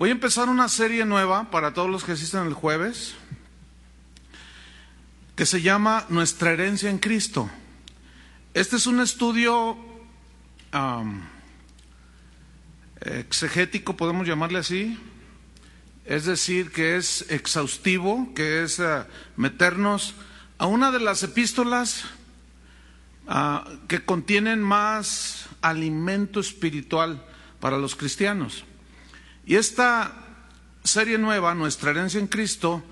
Voy a empezar una serie nueva para todos los que asisten el jueves, que se llama Nuestra herencia en Cristo. Este es un estudio exegético, podemos llamarle así, es decir, que es exhaustivo, que es eh, meternos a una de las epístolas ah, que contienen más alimento espiritual para los cristianos. Y esta serie nueva, Nuestra herencia en Cristo,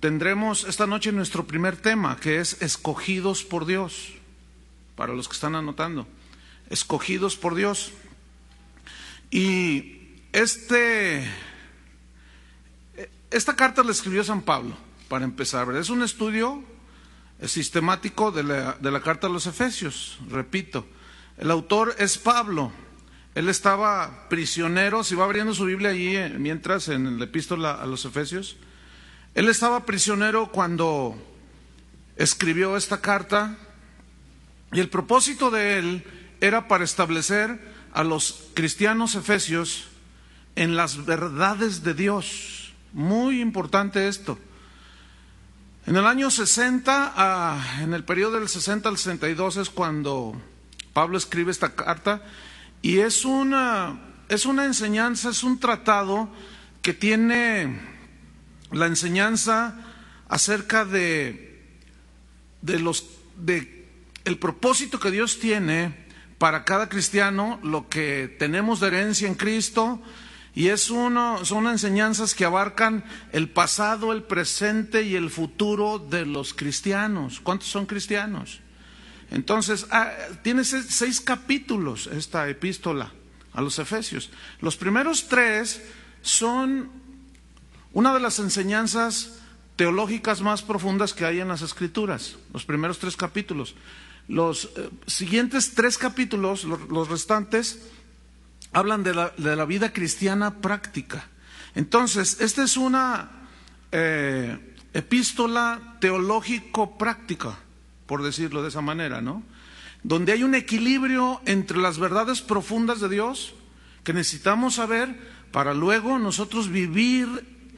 tendremos esta noche nuestro primer tema, que es escogidos por Dios, para los que están anotando, escogidos por Dios. Y este, esta carta la escribió San Pablo, para empezar. Es un estudio eh, sistemático de la, de la carta a los Efesios, repito. El autor es Pablo. Él estaba prisionero, si va abriendo su Biblia allí eh, mientras en la epístola a los Efesios, él estaba prisionero cuando escribió esta carta y el propósito de él era para establecer a los cristianos efesios en las verdades de Dios. Muy importante esto. En el año 60, en el periodo del 60 al 62 es cuando Pablo escribe esta carta y es una, es una enseñanza, es un tratado que tiene la enseñanza acerca de, de los de el propósito que Dios tiene para cada cristiano, lo que tenemos de herencia en Cristo, y es uno, son enseñanzas que abarcan el pasado, el presente y el futuro de los cristianos. ¿Cuántos son cristianos? Entonces, ah, tiene seis capítulos esta epístola a los Efesios. Los primeros tres son una de las enseñanzas teológicas más profundas que hay en las Escrituras, los primeros tres capítulos. Los eh, siguientes tres capítulos, los, restantes, hablan de la, vida cristiana práctica. Entonces, esta es una eh, epístola teológico-práctica por decirlo de esa manera, ¿no? Donde hay un equilibrio entre las verdades profundas de Dios que necesitamos saber para luego nosotros vivir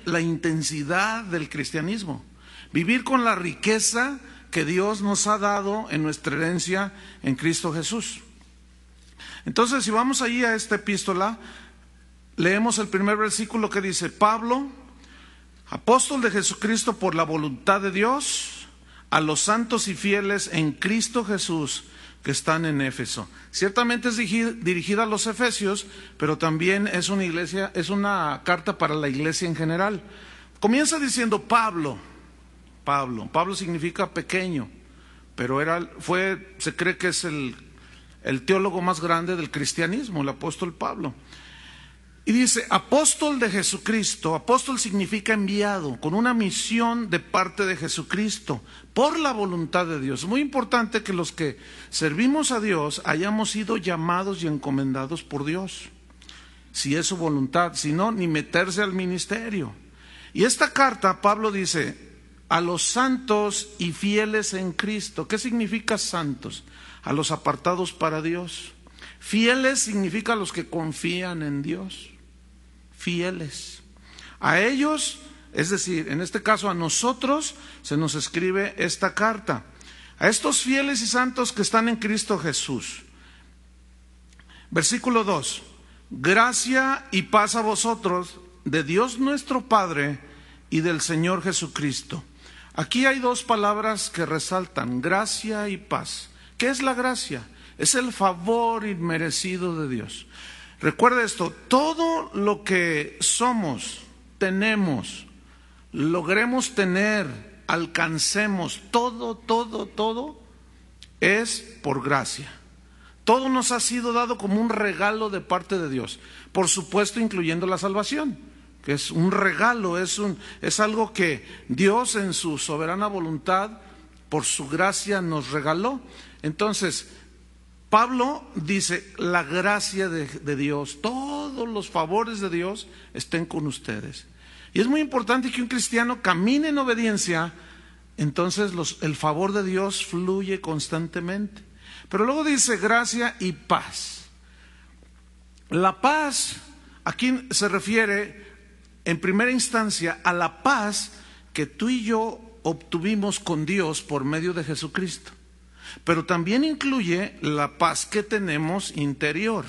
la intensidad del cristianismo, vivir con la riqueza que Dios nos ha dado en nuestra herencia en Cristo Jesús. Entonces, si vamos allí a esta epístola, leemos el primer versículo que dice, Pablo, apóstol de Jesucristo por la voluntad de Dios, a los santos y fieles en Cristo Jesús que están en Éfeso. Ciertamente es dirigida a los efesios, pero también es una iglesia, es una carta para la iglesia en general. Comienza diciendo Pablo, Pablo, Pablo significa pequeño, pero era, fue, se cree que es el, el teólogo más grande del cristianismo, el apóstol Pablo. Y dice, apóstol de Jesucristo, apóstol significa enviado, con una misión de parte de Jesucristo, por la voluntad de Dios. Muy importante que los que servimos a Dios hayamos sido llamados y encomendados por Dios, si es su voluntad, si no, ni meterse al ministerio. Y esta carta, Pablo dice, a los santos y fieles en Cristo. ¿Qué significa santos? A los apartados para Dios. Fieles significa los que confían en Dios fieles. A ellos, es decir, en este caso a nosotros, se nos escribe esta carta. A estos fieles y santos que están en Cristo Jesús. Versículo 2. Gracia y paz a vosotros de Dios nuestro Padre y del Señor Jesucristo. Aquí hay dos palabras que resaltan, gracia y paz. ¿Qué es la gracia? Es el favor inmerecido de Dios. Recuerda esto, todo lo que somos, tenemos, logremos tener, alcancemos, todo, todo, todo es por gracia. Todo nos ha sido dado como un regalo de parte de Dios, por supuesto incluyendo la salvación, que es un regalo, es, es algo que Dios en su soberana voluntad, por su gracia, nos regaló. Entonces, Pablo dice, la gracia de, Dios, todos los favores de Dios estén con ustedes. Y es muy importante que un cristiano camine en obediencia, entonces el favor de Dios fluye constantemente. Pero luego dice gracia y paz. La paz, aquí se refiere en primera instancia a la paz que tú y yo obtuvimos con Dios por medio de Jesucristo pero también incluye la paz que tenemos interior.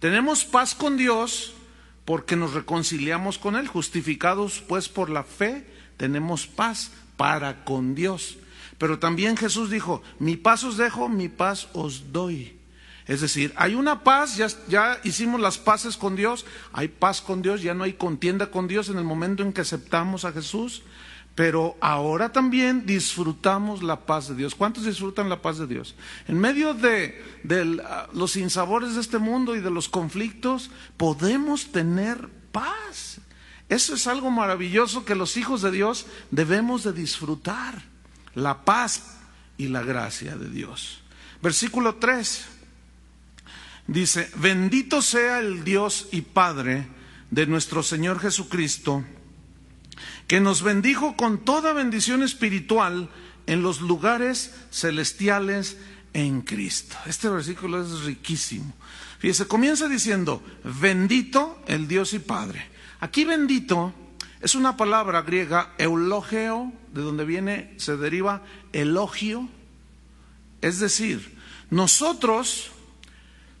Tenemos paz con Dios porque nos reconciliamos con Él, justificados pues por la fe, tenemos paz para con Dios. Pero también Jesús dijo, mi paz os dejo, mi paz os doy. Es decir, hay una paz, ya, hicimos las paces con Dios, hay paz con Dios, ya no hay contienda con Dios en el momento en que aceptamos a Jesús, pero ahora también disfrutamos la paz de Dios. ¿Cuántos disfrutan la paz de Dios? En medio de, ah, los insabores de este mundo y de los conflictos, podemos tener paz. Eso es algo maravilloso que los hijos de Dios debemos de disfrutar, la paz y la gracia de Dios. Versículo 3 dice, bendito sea el Dios y Padre de nuestro Señor Jesucristo que nos bendijo con toda bendición espiritual en los lugares celestiales en Cristo. Este versículo es riquísimo. Fíjese, comienza diciendo, bendito el Dios y Padre. Aquí bendito es una palabra griega, eulogio, de donde viene, se deriva elogio. Es decir, nosotros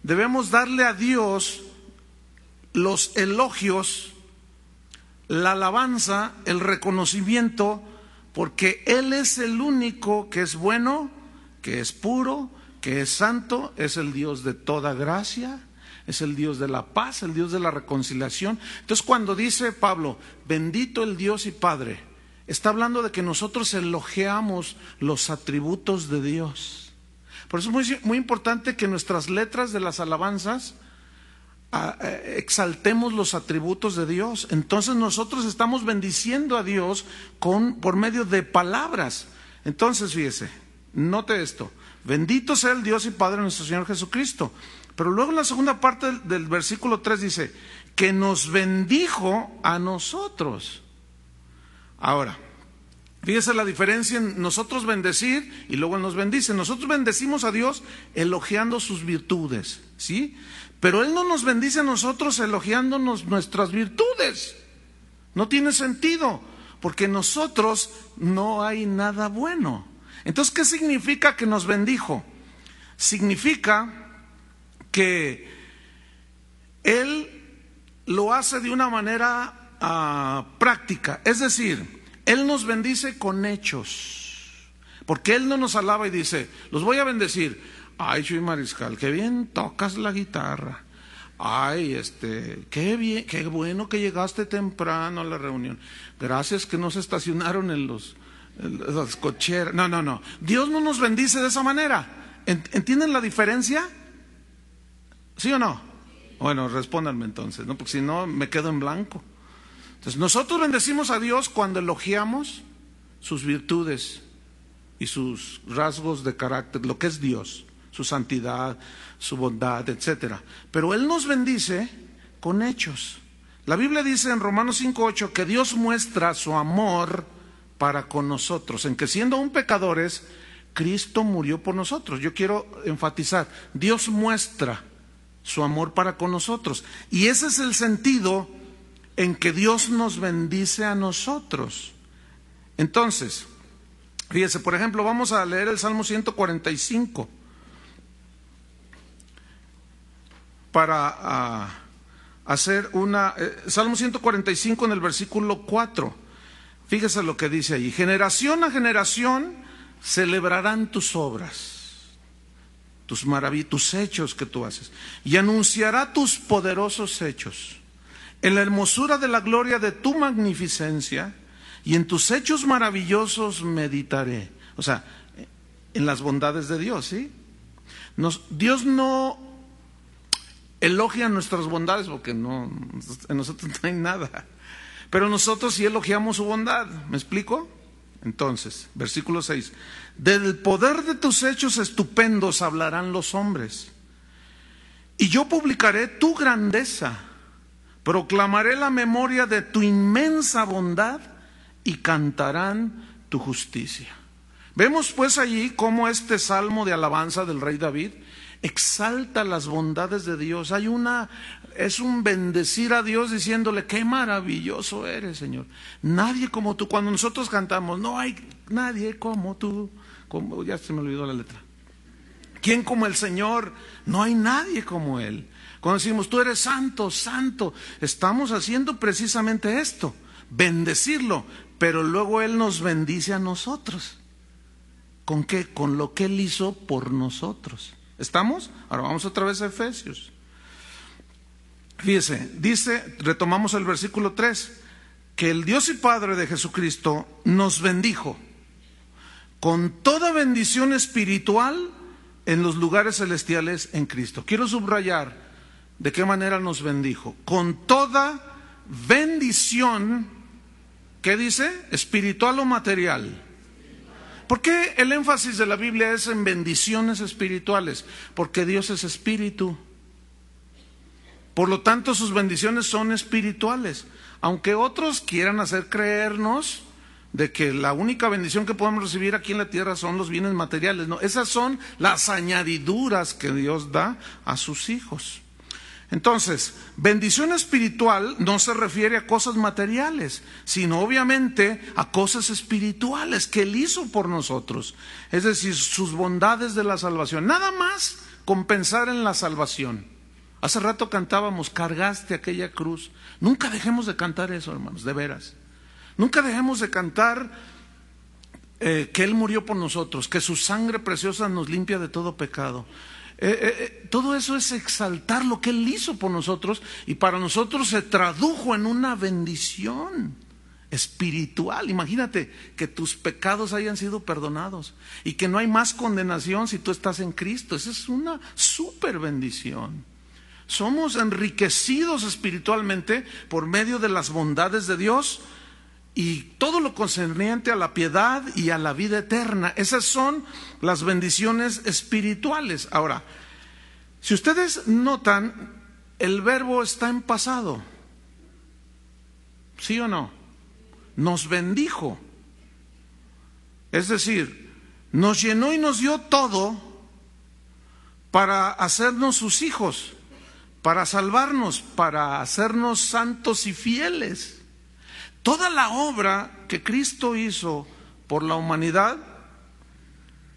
debemos darle a Dios los elogios la alabanza, el reconocimiento, porque Él es el único que es bueno, que es puro, que es santo, es el Dios de toda gracia, es el Dios de la paz, el Dios de la reconciliación. Entonces cuando dice Pablo, bendito el Dios y Padre, está hablando de que nosotros elogiamos los atributos de Dios. Por eso es muy, muy importante que nuestras letras de las alabanzas, eh, exaltemos los atributos de Dios. Entonces nosotros estamos bendiciendo a Dios con, por medio de palabras. Entonces, fíjese, note esto. Bendito sea el Dios y Padre nuestro Señor Jesucristo. Pero luego en la segunda parte del, versículo 3 dice, que nos bendijo a nosotros. Ahora, fíjese la diferencia en nosotros bendecir y luego Él nos bendice. Nosotros bendecimos a Dios elogiando sus virtudes, ¿sí? Pero Él no nos bendice a nosotros elogiándonos nuestras virtudes. No tiene sentido, porque nosotros no hay nada bueno. Entonces, ¿qué significa que nos bendijo? Significa que Él lo hace de una manera ah, práctica. Es decir, Él nos bendice con hechos. Porque Él no nos alaba y dice, los voy a bendecir Ay, Chuy Mariscal, qué bien tocas la guitarra. Ay, este, qué bien, qué bueno que llegaste temprano a la reunión. Gracias que no se estacionaron en los en cocheras. No, no, no. Dios no nos bendice de esa manera. ¿Entienden la diferencia? ¿Sí o no? Bueno, respóndanme entonces, ¿no? Porque si no me quedo en blanco. Entonces, nosotros bendecimos a Dios cuando elogiamos sus virtudes y sus rasgos de carácter, lo que es Dios su santidad, su bondad, etcétera. Pero Él nos bendice con hechos. La Biblia dice en Romanos 5.8 que Dios muestra su amor para con nosotros, en que siendo aún pecadores, Cristo murió por nosotros. Yo quiero enfatizar, Dios muestra su amor para con nosotros. Y ese es el sentido en que Dios nos bendice a nosotros. Entonces, fíjese, por ejemplo, vamos a leer el Salmo 145. para ah, hacer una... Eh, Salmo 145 en el versículo 4. Fíjese lo que dice allí. Generación a generación celebrarán tus obras, tus hechos que tú haces. Y anunciará tus poderosos hechos. En la hermosura de la gloria de tu magnificencia y en tus hechos maravillosos meditaré. O sea, en las bondades de Dios, ¿sí? Dios no elogian nuestras bondades porque no, en nosotros no hay nada. Pero nosotros sí elogiamos su bondad. ¿Me explico? Entonces, versículo 6. Del poder de tus hechos estupendos hablarán los hombres. Y yo publicaré tu grandeza. Proclamaré la memoria de tu inmensa bondad y cantarán tu justicia. Vemos pues allí cómo este salmo de alabanza del rey David exalta las bondades de Dios. Hay una, es un bendecir a Dios diciéndole, qué maravilloso eres, Señor. Nadie como tú. Cuando nosotros cantamos, no hay nadie como tú. Como, ya se me olvidó la letra. ¿Quién como el Señor? No hay nadie como Él. Cuando decimos, tú eres santo, santo, estamos haciendo precisamente esto, bendecirlo, pero luego Él nos bendice a nosotros. ¿Con qué? Con lo que Él hizo por nosotros. ¿Estamos? Ahora vamos otra vez a Efesios. Fíjese, dice, retomamos el versículo 3, que el Dios y Padre de Jesucristo nos bendijo con toda bendición espiritual en los lugares celestiales en Cristo. Quiero subrayar de qué manera nos bendijo. Con toda bendición, ¿qué dice? Espiritual o material ¿Por qué el énfasis de la Biblia es en bendiciones espirituales? Porque Dios es espíritu. Por lo tanto, sus bendiciones son espirituales. Aunque otros quieran hacer creernos de que la única bendición que podemos recibir aquí en la tierra son los bienes materiales. No, esas son las añadiduras que Dios da a sus hijos. Entonces, bendición espiritual no se refiere a cosas materiales, sino obviamente a cosas espirituales que Él hizo por nosotros. Es decir, sus bondades de la salvación. Nada más compensar en la salvación. Hace rato cantábamos, cargaste aquella cruz. Nunca dejemos de cantar eso, hermanos, de veras. Nunca dejemos de cantar eh, que Él murió por nosotros, que su sangre preciosa nos limpia de todo pecado. Eh, eh, eh, todo eso es exaltar lo que Él hizo por nosotros y para nosotros se tradujo en una bendición espiritual. Imagínate que tus pecados hayan sido perdonados y que no hay más condenación si tú estás en Cristo. Esa es una super bendición. Somos enriquecidos espiritualmente por medio de las bondades de Dios y todo lo concerniente a la piedad y a la vida eterna. Esas son las bendiciones espirituales. Ahora, si ustedes notan, el verbo está en pasado. ¿Sí o no? Nos bendijo. Es decir, nos llenó y nos dio todo para hacernos sus hijos, para salvarnos, para hacernos santos y fieles. Toda la obra que Cristo hizo por la humanidad,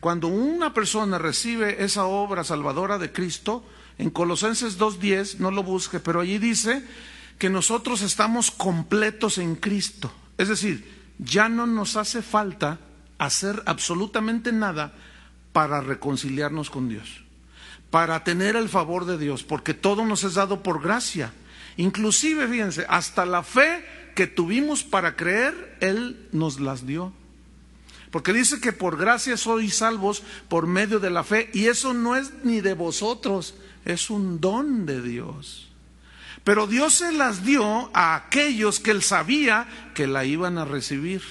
cuando una persona recibe esa obra salvadora de Cristo, en Colosenses 2.10, no lo busque, pero allí dice que nosotros estamos completos en Cristo. Es decir, ya no nos hace falta hacer absolutamente nada para reconciliarnos con Dios, para tener el favor de Dios, porque todo nos es dado por gracia. Inclusive, fíjense, hasta la fe que tuvimos para creer, Él nos las dio. Porque dice que por gracia sois salvos por medio de la fe. Y eso no es ni de vosotros, es un don de Dios. Pero Dios se las dio a aquellos que él sabía que la iban a recibir.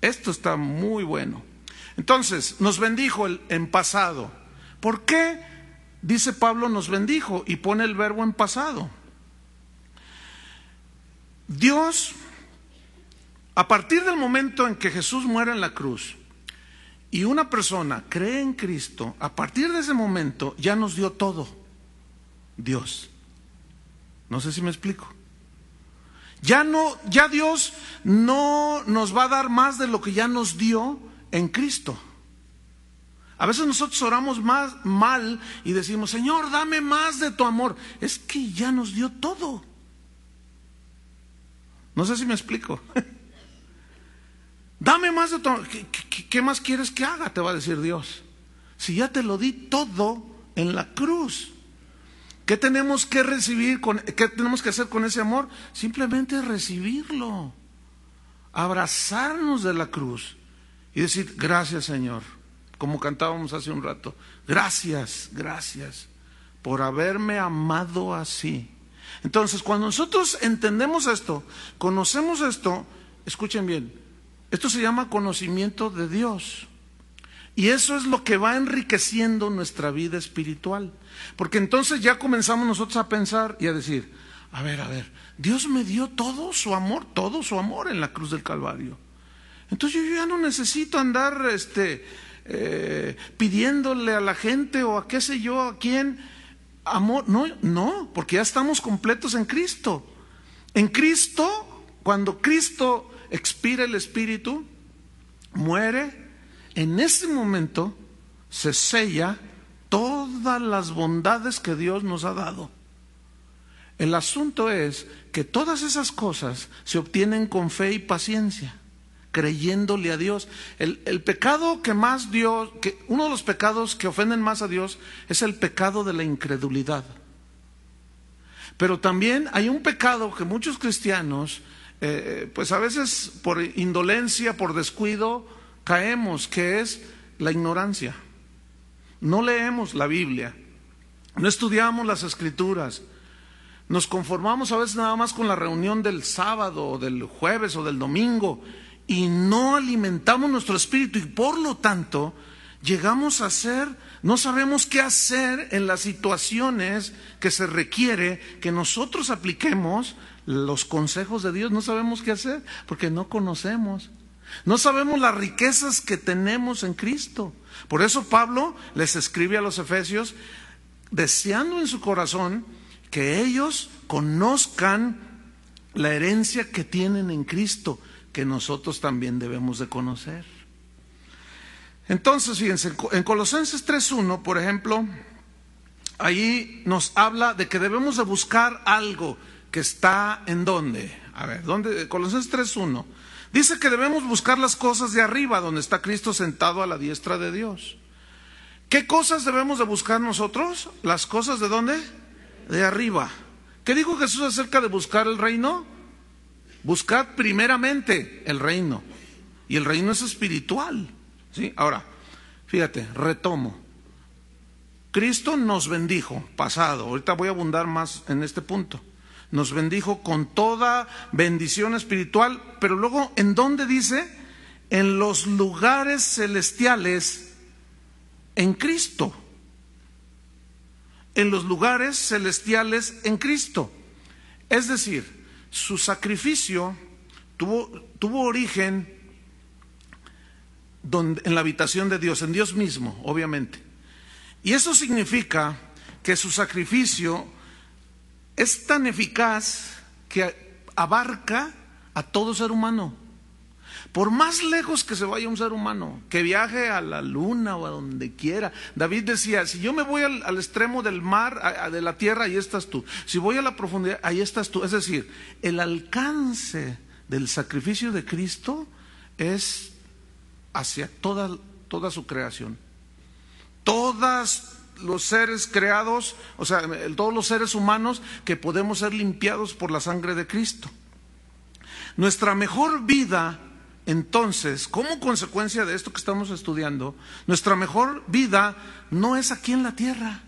Esto está muy bueno. Entonces, nos bendijo el, en pasado. ¿Por qué? Dice Pablo, nos bendijo y pone el verbo en pasado. Dios, a partir del momento en que Jesús muere en la cruz y una persona cree en Cristo, a partir de ese momento ya nos dio todo Dios. No sé si me explico. Ya no, ya Dios no nos va a dar más de lo que ya nos dio en Cristo. A veces nosotros oramos más mal y decimos, Señor, dame más de tu amor. Es que ya nos dio todo. No sé si me explico. Dame más de tu... ¿Qué, ¿Qué, más quieres que haga? Te va a decir Dios. Si ya te lo di todo en la cruz. ¿Qué tenemos que recibir? Con, ¿Qué tenemos que hacer con ese amor? Simplemente recibirlo. Abrazarnos de la cruz. Y decir, gracias Señor. Como cantábamos hace un rato. Gracias, gracias por haberme amado así. Entonces, cuando nosotros entendemos esto, conocemos esto, escuchen bien, esto se llama conocimiento de Dios. Y eso es lo que va enriqueciendo nuestra vida espiritual. Porque entonces ya comenzamos nosotros a pensar y a decir, a ver, a ver, Dios me dio todo su amor, todo su amor en la cruz del Calvario. Entonces yo ya no necesito andar este, eh, pidiéndole a la gente o a qué sé yo, a quién amor, no, no, porque ya estamos completos en Cristo. En Cristo, cuando Cristo expira el Espíritu, muere, en ese momento se sella todas las bondades que Dios nos ha dado. El asunto es que todas esas cosas se obtienen con fe y paciencia creyéndole a Dios. El, pecado que más Dios, que uno de los pecados que ofenden más a Dios es el pecado de la incredulidad. Pero también hay un pecado que muchos cristianos, eh, pues a veces por indolencia, por descuido, caemos, que es la ignorancia. No leemos la Biblia, no estudiamos las escrituras, nos conformamos a veces nada más con la reunión del sábado o del jueves o del domingo y no alimentamos nuestro espíritu y por lo tanto llegamos a ser, no sabemos qué hacer en las situaciones que se requiere que nosotros apliquemos los consejos de Dios, no sabemos qué hacer porque no conocemos. No sabemos las riquezas que tenemos en Cristo. Por eso Pablo les escribe a los Efesios deseando en su corazón que ellos conozcan la herencia que tienen en Cristo que nosotros también debemos de conocer. Entonces, fíjense, en Colosenses 3.1, por ejemplo, ahí nos habla de que debemos de buscar algo que está en dónde. A ver, ¿dónde? Colosenses 3.1. Dice que debemos buscar las cosas de arriba, donde está Cristo sentado a la diestra de Dios. ¿Qué cosas debemos de buscar nosotros? ¿Las cosas de dónde? De arriba. ¿Qué dijo Jesús acerca de buscar el reino? buscad primeramente el reino. Y el reino es espiritual. ¿sí? Ahora, fíjate, retomo. Cristo nos bendijo, pasado, ahorita voy a abundar más en este punto. Nos bendijo con toda bendición espiritual, pero luego, ¿en dónde dice? En los lugares celestiales, en Cristo. En los lugares celestiales, en Cristo. Es decir, su sacrificio tuvo, origen en la habitación de Dios, en Dios mismo, obviamente. Y eso significa que su sacrificio es tan eficaz que abarca a todo ser humano. Por más lejos que se vaya un ser humano, que viaje a la luna o a donde quiera. David decía, si yo me voy al, extremo del mar, de la tierra, ahí estás tú. Si voy a la profundidad, ahí estás tú. Es decir, el alcance del sacrificio de Cristo es hacia toda, toda su creación. todos los seres creados, o sea, todos los seres humanos que podemos ser limpiados por la sangre de Cristo. Nuestra mejor vida entonces, como consecuencia de esto que estamos estudiando, nuestra mejor vida no es aquí en la tierra,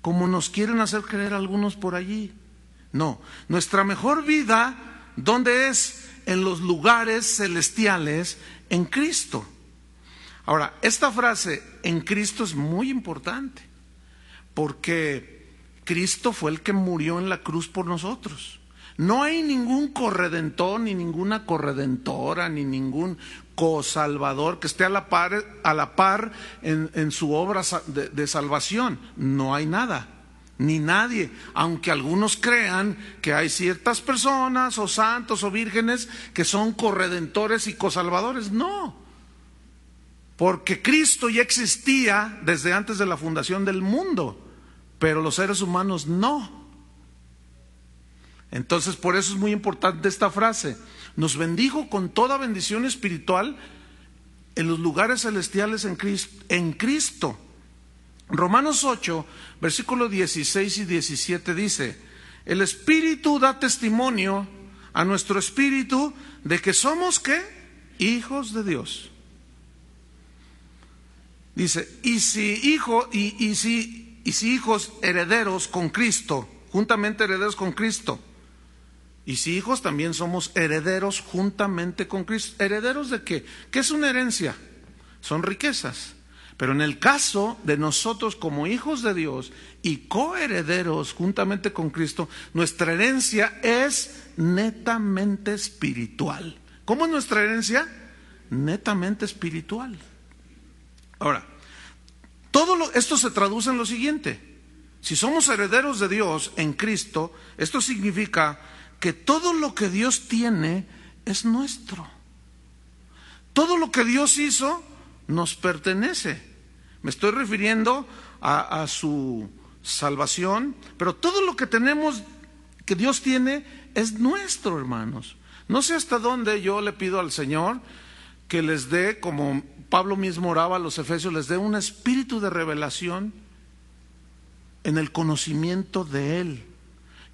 como nos quieren hacer creer algunos por allí. No, nuestra mejor vida, ¿dónde es? En los lugares celestiales, en Cristo. Ahora, esta frase, en Cristo, es muy importante, porque Cristo fue el que murió en la cruz por nosotros. No hay ningún corredentor, ni ninguna corredentora, ni ningún co-salvador que esté a la par, a la par en, su obra de, de salvación. No hay nada, ni nadie, aunque algunos crean que hay ciertas personas o santos o vírgenes que son corredentores y co-salvadores. No, porque Cristo ya existía desde antes de la fundación del mundo, pero los seres humanos no. Entonces, por eso es muy importante esta frase. Nos bendijo con toda bendición espiritual en los lugares celestiales en Cristo. Romanos 8, versículos 16 y 17 dice, el Espíritu da testimonio a nuestro Espíritu de que somos qué? Hijos de Dios. Dice, y si hijo, y si hijos herederos con Cristo, juntamente herederos con Cristo y si hijos también somos herederos juntamente con Cristo. ¿Herederos de qué? ¿Qué es una herencia? Son riquezas. Pero en el caso de nosotros como hijos de Dios y coherederos juntamente con Cristo, nuestra herencia es netamente espiritual. ¿Cómo es nuestra herencia? Netamente espiritual. Ahora, todo esto se traduce en lo siguiente. Si somos herederos de Dios en Cristo, esto significa que todo lo que Dios tiene es nuestro. Todo lo que Dios hizo nos pertenece. Me estoy refiriendo a, su salvación, pero todo lo que tenemos, que Dios tiene, es nuestro, hermanos. No sé hasta dónde yo le pido al Señor que les dé, como Pablo mismo oraba a los Efesios, les dé un espíritu de revelación en el conocimiento de Él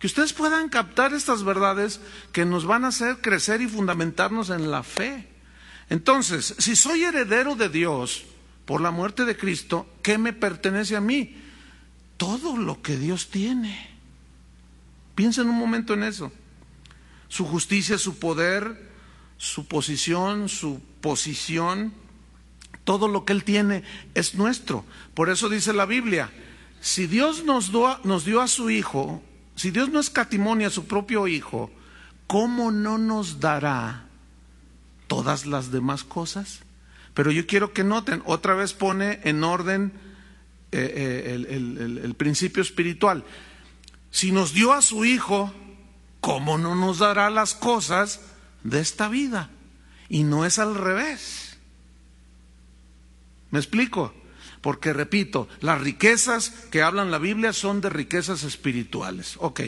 que ustedes puedan captar estas verdades que nos van a hacer crecer y fundamentarnos en la fe. Entonces, si soy heredero de Dios por la muerte de Cristo, ¿qué me pertenece a mí? Todo lo que Dios tiene. Piensen un momento en eso. Su justicia, su poder, su posición, su posición, todo lo que Él tiene es nuestro. Por eso dice la Biblia, si Dios nos dio, nos dio a su Hijo, si Dios no escatimonia a su propio Hijo, ¿cómo no nos dará todas las demás cosas? Pero yo quiero que noten, otra vez pone en orden eh, eh, el, el principio espiritual. Si nos dio a su Hijo, ¿cómo no nos dará las cosas de esta vida? Y no es al revés. ¿Me explico? Porque repito, las riquezas que hablan la Biblia son de riquezas espirituales. Ok,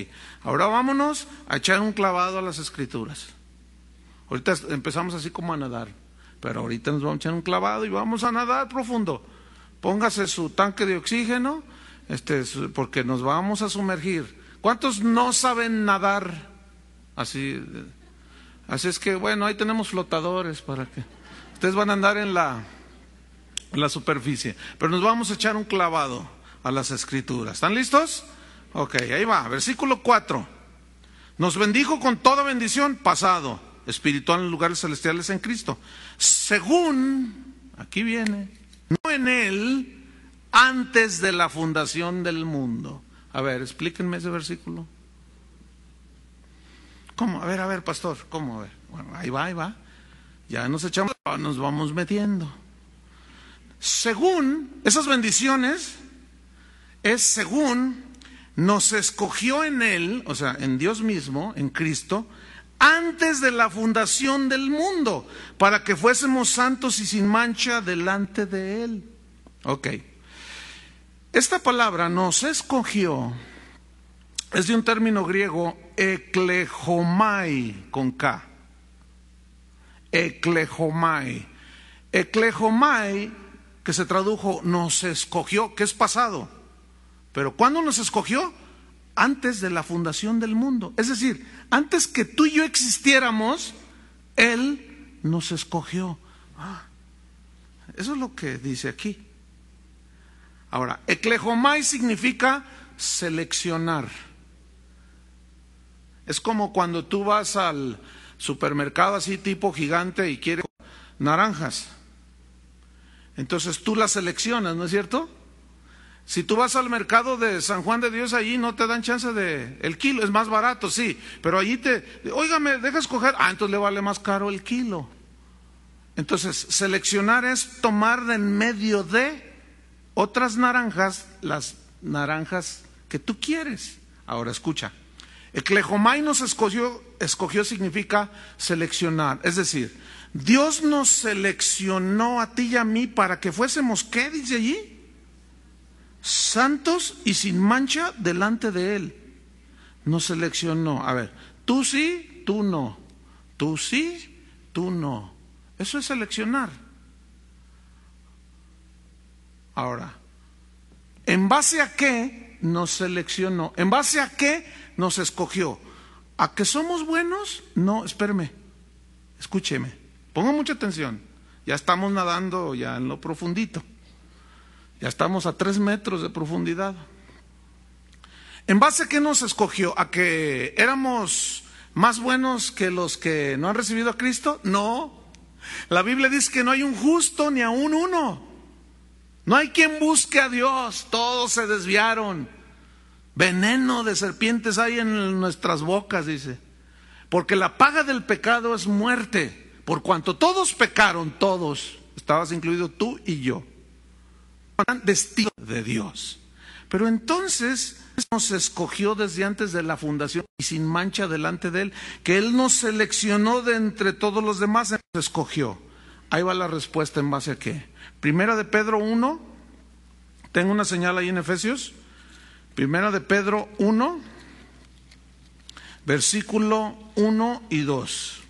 ahora vámonos a echar un clavado a las escrituras. Ahorita empezamos así como a nadar, pero ahorita nos vamos a echar un clavado y vamos a nadar profundo. Póngase su tanque de oxígeno, este, porque nos vamos a sumergir. ¿Cuántos no saben nadar? Así, eh, así es que bueno, ahí tenemos flotadores para que ustedes van a andar en la la superficie. Pero nos vamos a echar un clavado a las escrituras. ¿Están listos? Ok, ahí va. Versículo 4. Nos bendijo con toda bendición pasado, espiritual en lugares celestiales en Cristo. Según, aquí viene, no en Él, antes de la fundación del mundo. A ver, explíquenme ese versículo. ¿Cómo? A ver, a ver, pastor, ¿cómo? Bueno, ahí va, ahí va. Ya nos echamos, nos vamos metiendo según esas bendiciones, es según nos escogió en Él, o sea, en Dios mismo, en Cristo, antes de la fundación del mundo, para que fuésemos santos y sin mancha delante de Él. Ok. Esta palabra nos escogió es de un término griego, eklejomai, con K. Eklejomai. Eklejomai que se tradujo nos escogió, que es pasado. Pero ¿cuándo nos escogió? Antes de la fundación del mundo. Es decir, antes que tú y yo existiéramos, Él nos escogió. Ah, eso es lo que dice aquí. Ahora, eclejomai significa seleccionar. Es como cuando tú vas al supermercado así tipo gigante y quieres naranjas entonces tú las seleccionas, ¿no es cierto? Si tú vas al mercado de San Juan de Dios, allí no te dan chance de el kilo, es más barato, sí, pero allí te, óigame, deja escoger, ah, entonces le vale más caro el kilo. Entonces, seleccionar es tomar de en medio de otras naranjas, las naranjas que tú quieres. Ahora escucha, eclejomai nos escogió, escogió significa seleccionar, es decir, Dios nos seleccionó a ti y a mí para que fuésemos, ¿qué dice allí? Santos y sin mancha delante de Él. Nos seleccionó. A ver, tú sí, tú no. Tú sí, tú no. Eso es seleccionar. Ahora, ¿en base a qué nos seleccionó? ¿En base a qué nos escogió? ¿A que somos buenos? No, espérame, escúcheme. Ponga mucha atención. Ya estamos nadando ya en lo profundito. Ya estamos a tres metros de profundidad. ¿En base a qué nos escogió? ¿A que éramos más buenos que los que no han recibido a Cristo? No. La Biblia dice que no hay un justo ni a un uno. No hay quien busque a Dios. Todos se desviaron. Veneno de serpientes hay en nuestras bocas, dice. Porque la paga del pecado es muerte por cuanto todos pecaron, todos, estabas incluido tú y yo, destino de Dios. Pero entonces nos escogió desde antes de la fundación y sin mancha delante de Él, que Él nos seleccionó de entre todos los demás, nos escogió. Ahí va la respuesta en base a qué. Primera de Pedro 1, tengo una señal ahí en Efesios. Primera de Pedro 1, versículo 1 y 2.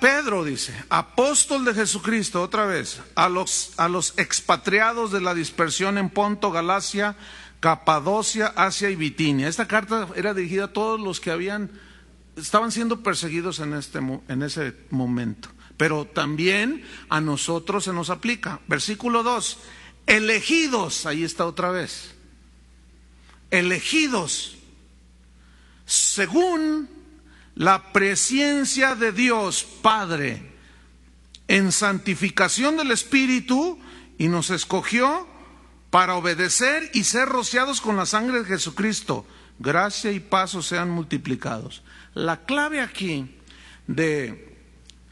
Pedro dice, apóstol de Jesucristo, otra vez, a los, a los expatriados de la dispersión en Ponto, Galacia, Capadocia, Asia y Bitinia. Esta carta era dirigida a todos los que habían, estaban siendo perseguidos en, este, en ese momento. Pero también a nosotros se nos aplica. Versículo 2, elegidos, ahí está otra vez, elegidos según la presencia de Dios Padre en santificación del Espíritu y nos escogió para obedecer y ser rociados con la sangre de Jesucristo. Gracia y paso sean multiplicados. La clave aquí de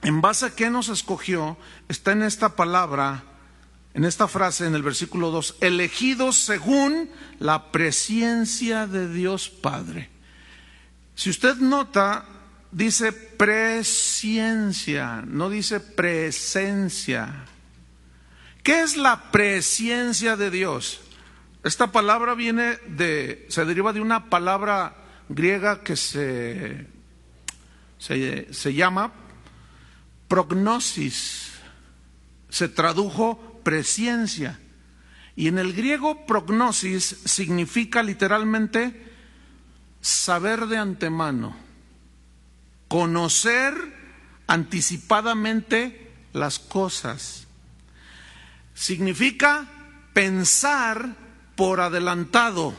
en base a qué nos escogió está en esta palabra, en esta frase, en el versículo 2, elegidos según la presencia de Dios Padre. Si usted nota, dice presciencia, no dice presencia. ¿Qué es la presencia de Dios? Esta palabra viene de, se deriva de una palabra griega que se, se, se llama prognosis. Se tradujo presciencia. Y en el griego prognosis significa literalmente saber de antemano conocer anticipadamente las cosas. Significa pensar por adelantado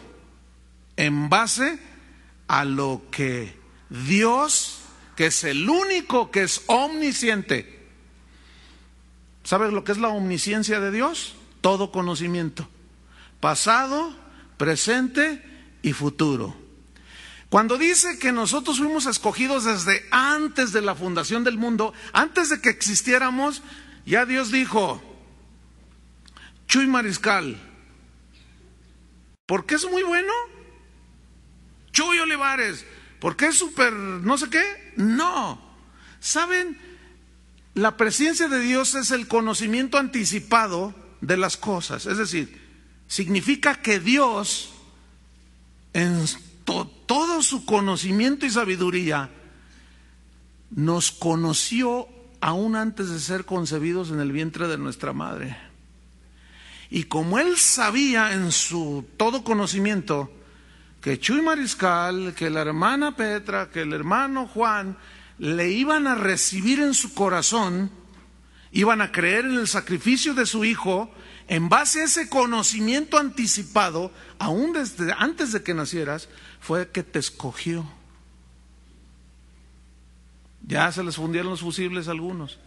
en base a lo que Dios, que es el único que es omnisciente, ¿Sabes lo que es la omnisciencia de Dios? Todo conocimiento. Pasado, presente y futuro. Cuando dice que nosotros fuimos escogidos desde antes de la fundación del mundo, antes de que existiéramos, ya Dios dijo, Chuy Mariscal, ¿por qué es muy bueno, Chuy Olivares, porque es súper, no sé qué, no. ¿Saben? La presencia de Dios es el conocimiento anticipado de las cosas, es decir, significa que Dios en todo su conocimiento y sabiduría, nos conoció aún antes de ser concebidos en el vientre de nuestra madre. Y como él sabía en su todo conocimiento que Chuy Mariscal, que la hermana Petra, que el hermano Juan le iban a recibir en su corazón, iban a creer en el sacrificio de su hijo en base a ese conocimiento anticipado, aún desde antes de que nacieras, fue que te escogió. Ya se les fundieron los fusibles algunos.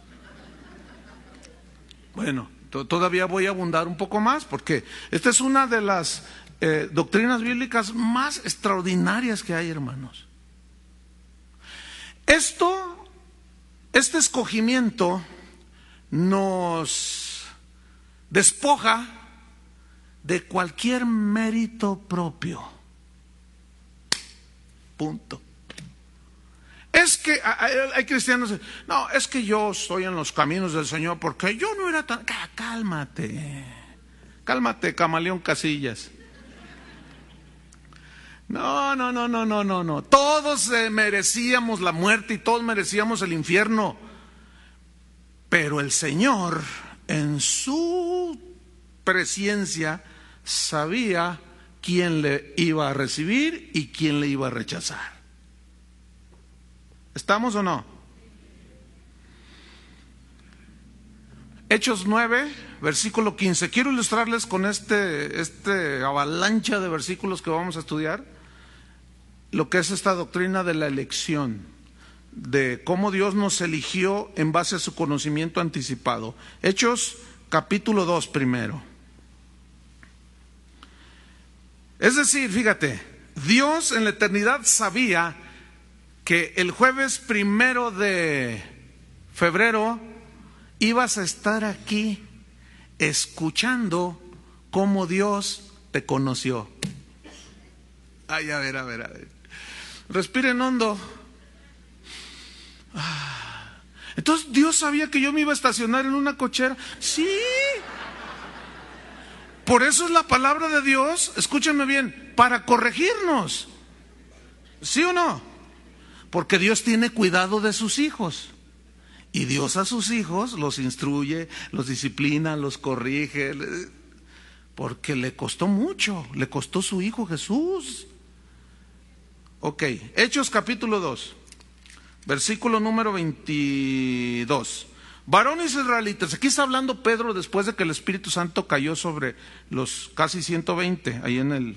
Bueno, todavía voy a abundar un poco más porque esta es una de las eh, doctrinas bíblicas más extraordinarias que hay, hermanos. Esto, este escogimiento nos despoja de cualquier mérito propio. Punto. Es que hay cristianos, no, es que yo estoy en los caminos del Señor porque yo no era tan... Cálmate, cálmate, camaleón Casillas. No, no, no, no, no, no, no. Todos eh, merecíamos la muerte y todos merecíamos el infierno. Pero el Señor en su presencia sabía quién le iba a recibir y quién le iba a rechazar. ¿Estamos o no? Hechos 9, versículo 15. Quiero ilustrarles con este, este avalancha de versículos que vamos a estudiar lo que es esta doctrina de la elección de cómo Dios nos eligió en base a su conocimiento anticipado. Hechos capítulo 2 primero. Es decir, fíjate, Dios en la eternidad sabía que el jueves primero de febrero ibas a estar aquí escuchando cómo Dios te conoció. Ay, a ver, a ver, a ver. Respiren hondo. Ah, entonces Dios sabía que yo me iba a estacionar en una cochera. Sí. Por eso es la palabra de Dios, escúchenme bien, para corregirnos. ¿Sí o no? Porque Dios tiene cuidado de sus hijos. Y Dios a sus hijos los instruye, los disciplina, los corrige. Porque le costó mucho, le costó su hijo Jesús. Ok, Hechos capítulo 2. Versículo número 22. Varones israelitas, aquí está hablando Pedro después de que el Espíritu Santo cayó sobre los casi 120 ahí en el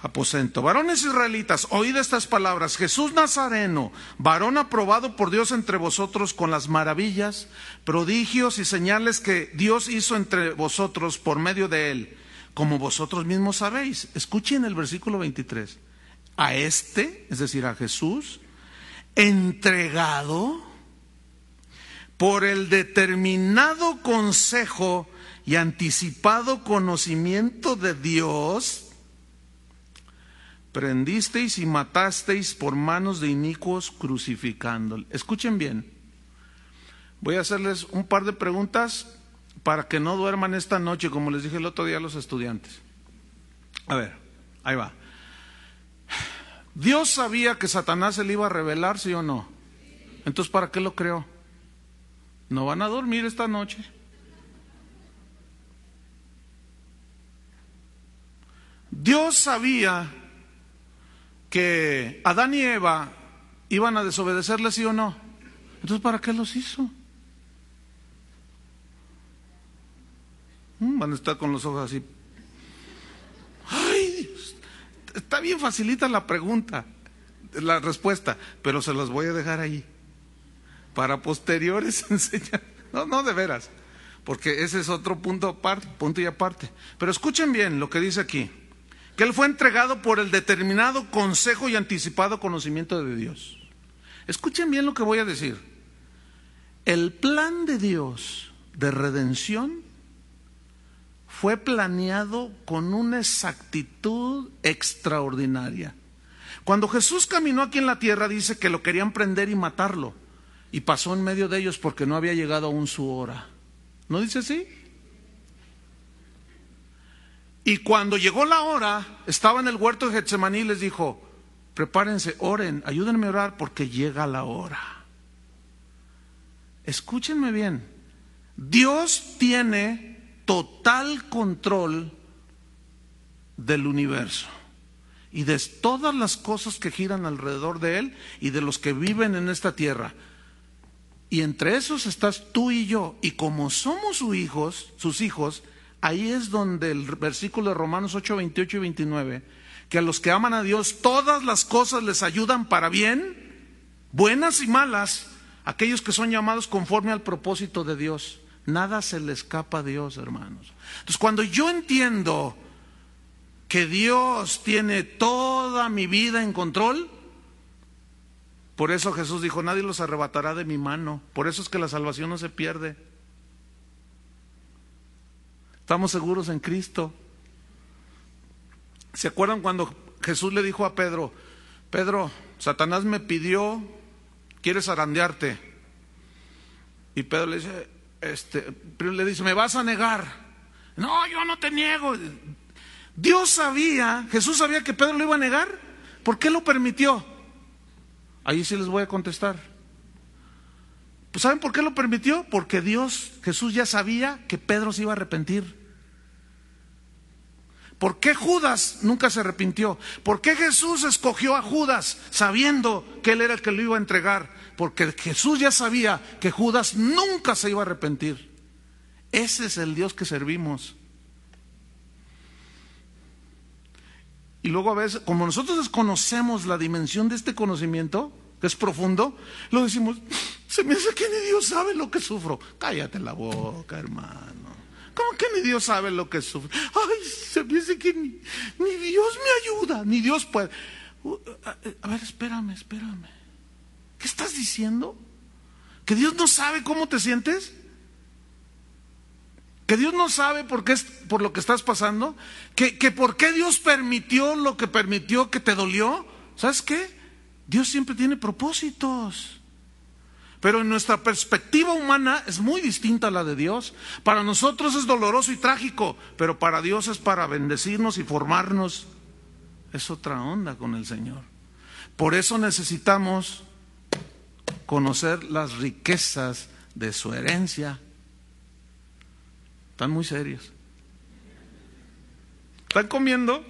aposento. Varones israelitas, oíd estas palabras. Jesús Nazareno, varón aprobado por Dios entre vosotros con las maravillas, prodigios y señales que Dios hizo entre vosotros por medio de él, como vosotros mismos sabéis. Escuchen el versículo 23. A este, es decir, a Jesús, entregado por el determinado consejo y anticipado conocimiento de Dios, prendisteis y matasteis por manos de inicuos crucificándole. Escuchen bien. Voy a hacerles un par de preguntas para que no duerman esta noche, como les dije el otro día a los estudiantes. A ver, ahí va. Dios sabía que Satanás se le iba a revelar, sí o no. Entonces, ¿para qué lo creó? No van a dormir esta noche. Dios sabía que Adán y Eva iban a desobedecerle, sí o no. Entonces, ¿para qué los hizo? Mm, van a estar con los ojos así está bien facilita la pregunta, la respuesta, pero se las voy a dejar ahí. Para posteriores enseñar. No, no, de veras. Porque ese es otro punto aparte, punto y aparte. Pero escuchen bien lo que dice aquí. Que él fue entregado por el determinado consejo y anticipado conocimiento de Dios. Escuchen bien lo que voy a decir. El plan de Dios de redención fue planeado con una exactitud extraordinaria. Cuando Jesús caminó aquí en la tierra dice que lo querían prender y matarlo y pasó en medio de ellos porque no había llegado aún su hora. ¿No dice así? Y cuando llegó la hora, estaba en el huerto de Getsemaní y les dijo, prepárense, oren, ayúdenme a orar porque llega la hora. Escúchenme bien, Dios tiene total control del universo y de todas las cosas que giran alrededor de él y de los que viven en esta tierra. Y entre esos estás tú y yo. Y como somos sus hijos, sus hijos, ahí es donde el versículo de Romanos 8, 28 y 29, que a los que aman a Dios todas las cosas les ayudan para bien, buenas y malas, aquellos que son llamados conforme al propósito de Dios. Nada se le escapa a Dios, hermanos. Entonces, cuando yo entiendo que Dios tiene toda mi vida en control, por eso Jesús dijo, nadie los arrebatará de mi mano. Por eso es que la salvación no se pierde. Estamos seguros en Cristo. ¿Se acuerdan cuando Jesús le dijo a Pedro, Pedro, Satanás me pidió, quieres arandearte? Y Pedro le dice, este, pero le dice, me vas a negar. No, yo no te niego. Dios sabía, Jesús sabía que Pedro lo iba a negar. ¿Por qué lo permitió? Ahí sí les voy a contestar. Pues ¿Saben por qué lo permitió? Porque Dios, Jesús ya sabía que Pedro se iba a arrepentir. ¿Por qué Judas nunca se arrepintió? ¿Por qué Jesús escogió a Judas sabiendo que él era el que lo iba a entregar? Porque Jesús ya sabía que Judas nunca se iba a arrepentir. Ese es el Dios que servimos. Y luego a veces, como nosotros desconocemos la dimensión de este conocimiento, que es profundo, lo decimos, se me hace que ni Dios sabe lo que sufro. Cállate la boca, hermano. ¿Cómo que ni Dios sabe lo que sufre? Ay, se piensa que ni, Dios me ayuda, ni Dios puede. Uh, uh, a, ver, espérame, espérame. ¿Qué estás diciendo? ¿Que Dios no sabe cómo te sientes? ¿Que Dios no sabe por, qué, por lo que estás pasando? ¿Que, ¿Que por qué Dios permitió lo que permitió que te dolió? ¿Sabes qué? Dios siempre tiene propósitos. Pero en nuestra perspectiva humana es muy distinta a la de Dios. Para nosotros es doloroso y trágico, pero para Dios es para bendecirnos y formarnos. Es otra onda con el Señor. Por eso necesitamos conocer las riquezas de su herencia. Están muy serios. ¿Están comiendo?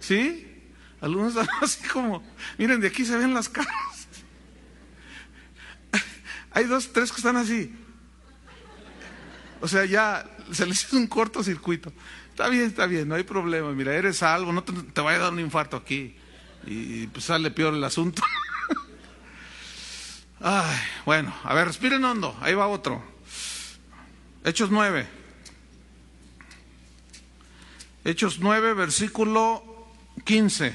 ¿Sí? Algunos están así como, miren, de aquí se ven las caras. Hay dos, tres que están así. O sea, ya se les hizo un cortocircuito. Está bien, está bien, no hay problema. Mira, eres salvo, no te, vaya a dar un infarto aquí. Y pues sale peor el asunto. Ay, bueno, a ver, respiren hondo. Ahí va otro. Hechos 9. Hechos 9, versículo 15.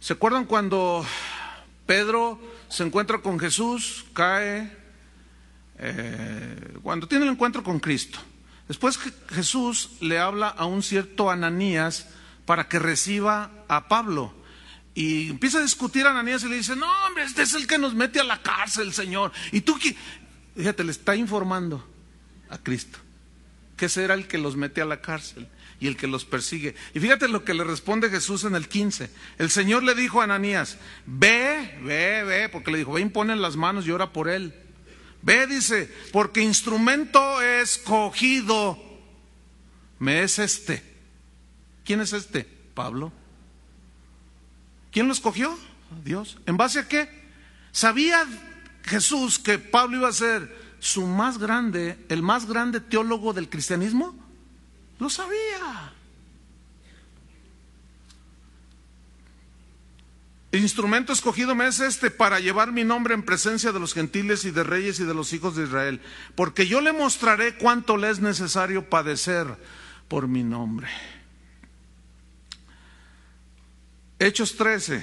¿Se acuerdan cuando Pedro se encuentra con Jesús, cae, eh, cuando tiene el encuentro con Cristo. Después Jesús le habla a un cierto Ananías para que reciba a Pablo. Y empieza a discutir a Ananías y le dice, no, hombre, este es el que nos mete a la cárcel, Señor. Y tú, qué? fíjate, le está informando a Cristo, que será el que los mete a la cárcel y el que los persigue. Y fíjate lo que le responde Jesús en el 15. El Señor le dijo a Ananías, ve, ve, ve, porque le dijo, ve, impone las manos y ora por él. Ve, dice, porque instrumento escogido me es este. ¿Quién es este? Pablo. ¿Quién lo escogió? Dios. ¿En base a qué? Sabía Jesús que Pablo iba a ser su más grande, el más grande teólogo del cristianismo. Lo sabía. El instrumento escogido me es este para llevar mi nombre en presencia de los gentiles y de reyes y de los hijos de Israel, porque yo le mostraré cuánto le es necesario padecer por mi nombre. Hechos 13.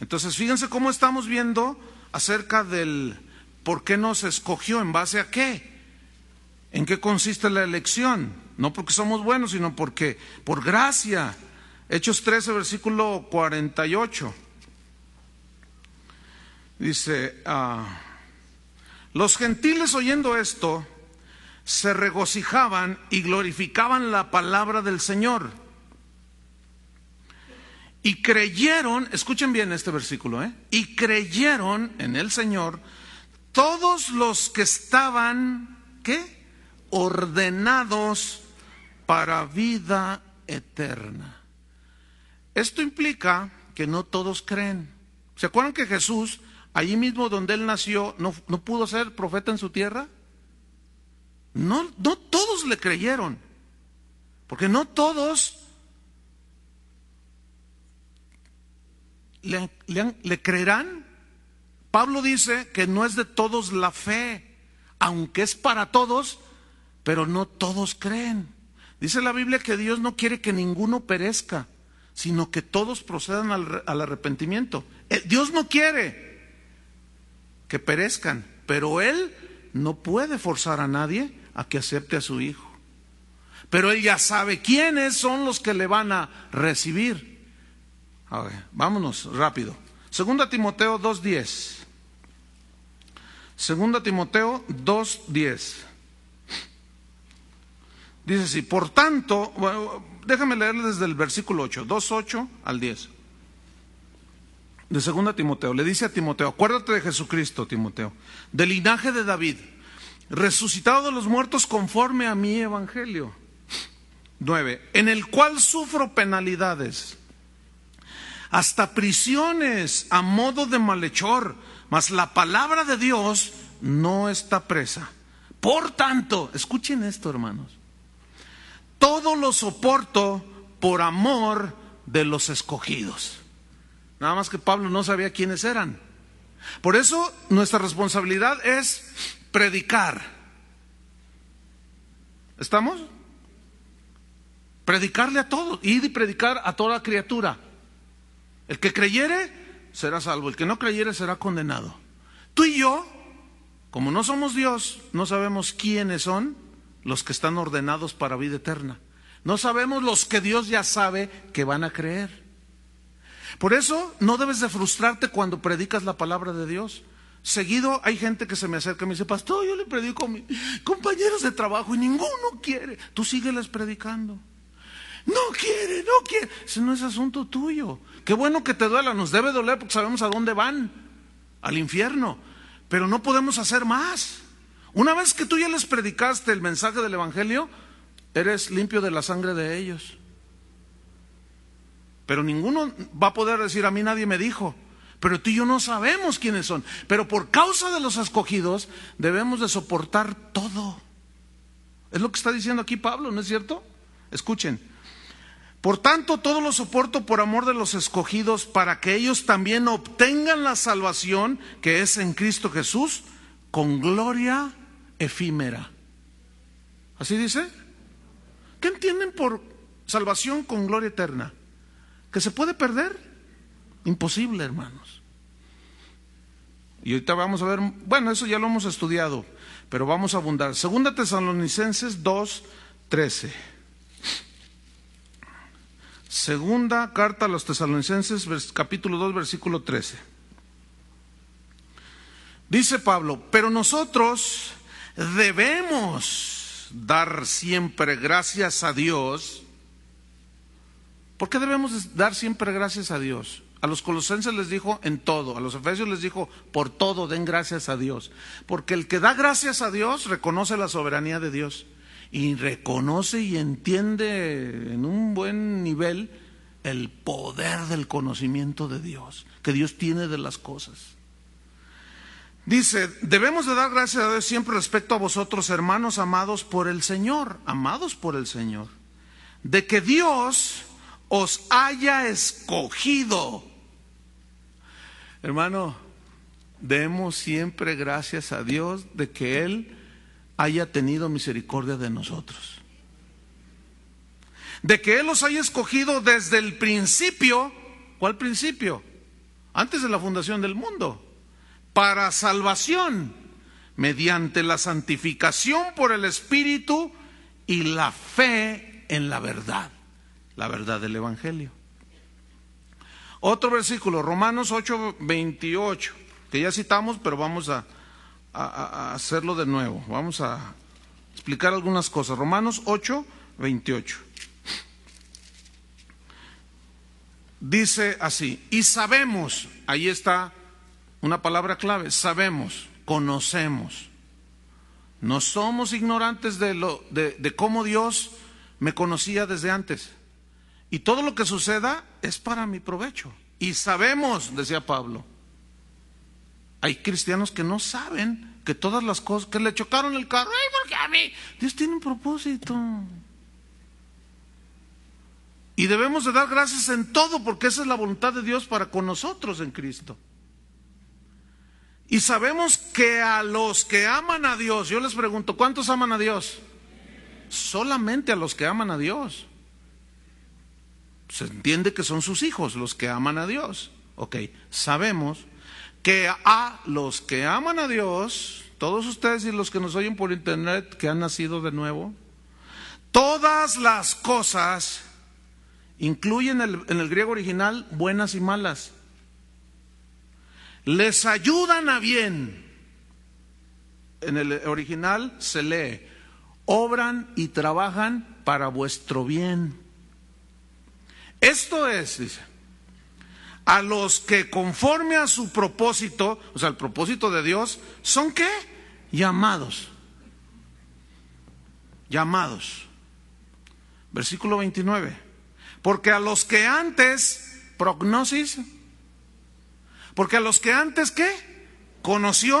Entonces, fíjense cómo estamos viendo acerca del por qué nos escogió, en base a qué. ¿En qué consiste la elección? No porque somos buenos, sino porque por gracia. Hechos 13, versículo 48. Dice, ah, los gentiles oyendo esto se regocijaban y glorificaban la palabra del Señor. Y creyeron, escuchen bien este versículo, ¿eh? y creyeron en el Señor todos los que estaban, ¿qué? ordenados para vida eterna. Esto implica que no todos creen. ¿Se acuerdan que Jesús, allí mismo donde él nació, no, pudo ser profeta en su tierra? No, no todos le creyeron, porque no todos le, le creerán. Pablo dice que no es de todos la fe, aunque es para todos, pero no todos creen. Dice la Biblia que Dios no quiere que ninguno perezca, sino que todos procedan al, arrepentimiento. Eh, Dios no quiere que perezcan, pero Él no puede forzar a nadie a que acepte a su Hijo. Pero Él ya sabe quiénes son los que le van a recibir. A ver, vámonos rápido. Segunda Timoteo 2.10. Segunda Timoteo 2.10. Dice así, por tanto, déjame leerle desde el versículo 8, 2, 8 al 10. De segunda Timoteo, le dice a Timoteo, acuérdate de Jesucristo, Timoteo, del linaje de David, resucitado de los muertos conforme a mi evangelio. 9. En el cual sufro penalidades, hasta prisiones a modo de malhechor, mas la palabra de Dios no está presa. Por tanto, escuchen esto, hermanos todo lo soporto por amor de los escogidos. Nada más que Pablo no sabía quiénes eran. Por eso nuestra responsabilidad es predicar. ¿Estamos? Predicarle a todos, ir y predicar a toda criatura. El que creyere será salvo, el que no creyere será condenado. Tú y yo, como no somos Dios, no sabemos quiénes son los que están ordenados para vida eterna. No sabemos los que Dios ya sabe que van a creer. Por eso no debes de frustrarte cuando predicas la palabra de Dios. Seguido hay gente que se me acerca y me dice, pastor, yo le predico a mis compañeros de trabajo y ninguno quiere. Tú sígueles predicando. No quiere, no quiere. Si no es asunto tuyo. Qué bueno que te duela, nos debe doler porque sabemos a dónde van, al infierno. Pero no podemos hacer más. Una vez que tú ya les predicaste el mensaje del Evangelio, eres limpio de la sangre de ellos. Pero ninguno va a poder decir, a mí nadie me dijo. Pero tú y yo no sabemos quiénes son. Pero por causa de los escogidos debemos de soportar todo. Es lo que está diciendo aquí Pablo, ¿no es cierto? Escuchen. Por tanto, todo lo soporto por amor de los escogidos para que ellos también obtengan la salvación que es en Cristo Jesús con gloria efímera. ¿Así dice? ¿Qué entienden por salvación con gloria eterna? ¿Que se puede perder? Imposible, hermanos. Y ahorita vamos a ver, bueno, eso ya lo hemos estudiado, pero vamos a abundar. Segunda Tesalonicenses 2, 13. Segunda carta a los tesalonicenses, capítulo 2, versículo 13. Dice Pablo, pero nosotros Debemos dar siempre gracias a Dios. ¿Por qué debemos dar siempre gracias a Dios? A los colosenses les dijo en todo, a los efesios les dijo por todo den gracias a Dios, porque el que da gracias a Dios reconoce la soberanía de Dios y reconoce y entiende en un buen nivel el poder del conocimiento de Dios, que Dios tiene de las cosas. Dice, debemos de dar gracias a Dios siempre respecto a vosotros, hermanos amados por el Señor, amados por el Señor, de que Dios os haya escogido. Hermano, demos siempre gracias a Dios de que Él haya tenido misericordia de nosotros. De que Él los haya escogido desde el principio. ¿Cuál principio? Antes de la fundación del mundo para salvación mediante la santificación por el Espíritu y la fe en la verdad, la verdad del Evangelio. Otro versículo, Romanos 8, 28, que ya citamos, pero vamos a, hacerlo de nuevo. Vamos a explicar algunas cosas. Romanos 8, 28. Dice así, y sabemos, ahí está una palabra clave, sabemos, conocemos. No somos ignorantes de, lo, de, cómo Dios me conocía desde antes. Y todo lo que suceda es para mi provecho. Y sabemos, decía Pablo, hay cristianos que no saben que todas las cosas, que le chocaron el carro, porque a mí, Dios tiene un propósito. Y debemos de dar gracias en todo porque esa es la voluntad de Dios para con nosotros en Cristo. Y sabemos que a los que aman a Dios, yo les pregunto, ¿cuántos aman a Dios? Solamente a los que aman a Dios. Se entiende que son sus hijos los que aman a Dios. Ok, sabemos que a los que aman a Dios, todos ustedes y los que nos oyen por internet que han nacido de nuevo, todas las cosas incluyen en el, en el griego original buenas y malas les ayudan a bien. En el original se lee, obran y trabajan para vuestro bien. Esto es, dice, a los que conforme a su propósito, o sea, el propósito de Dios, son qué? Llamados. Llamados. Versículo 29. Porque a los que antes, prognosis, porque a los que antes, ¿qué? Conoció,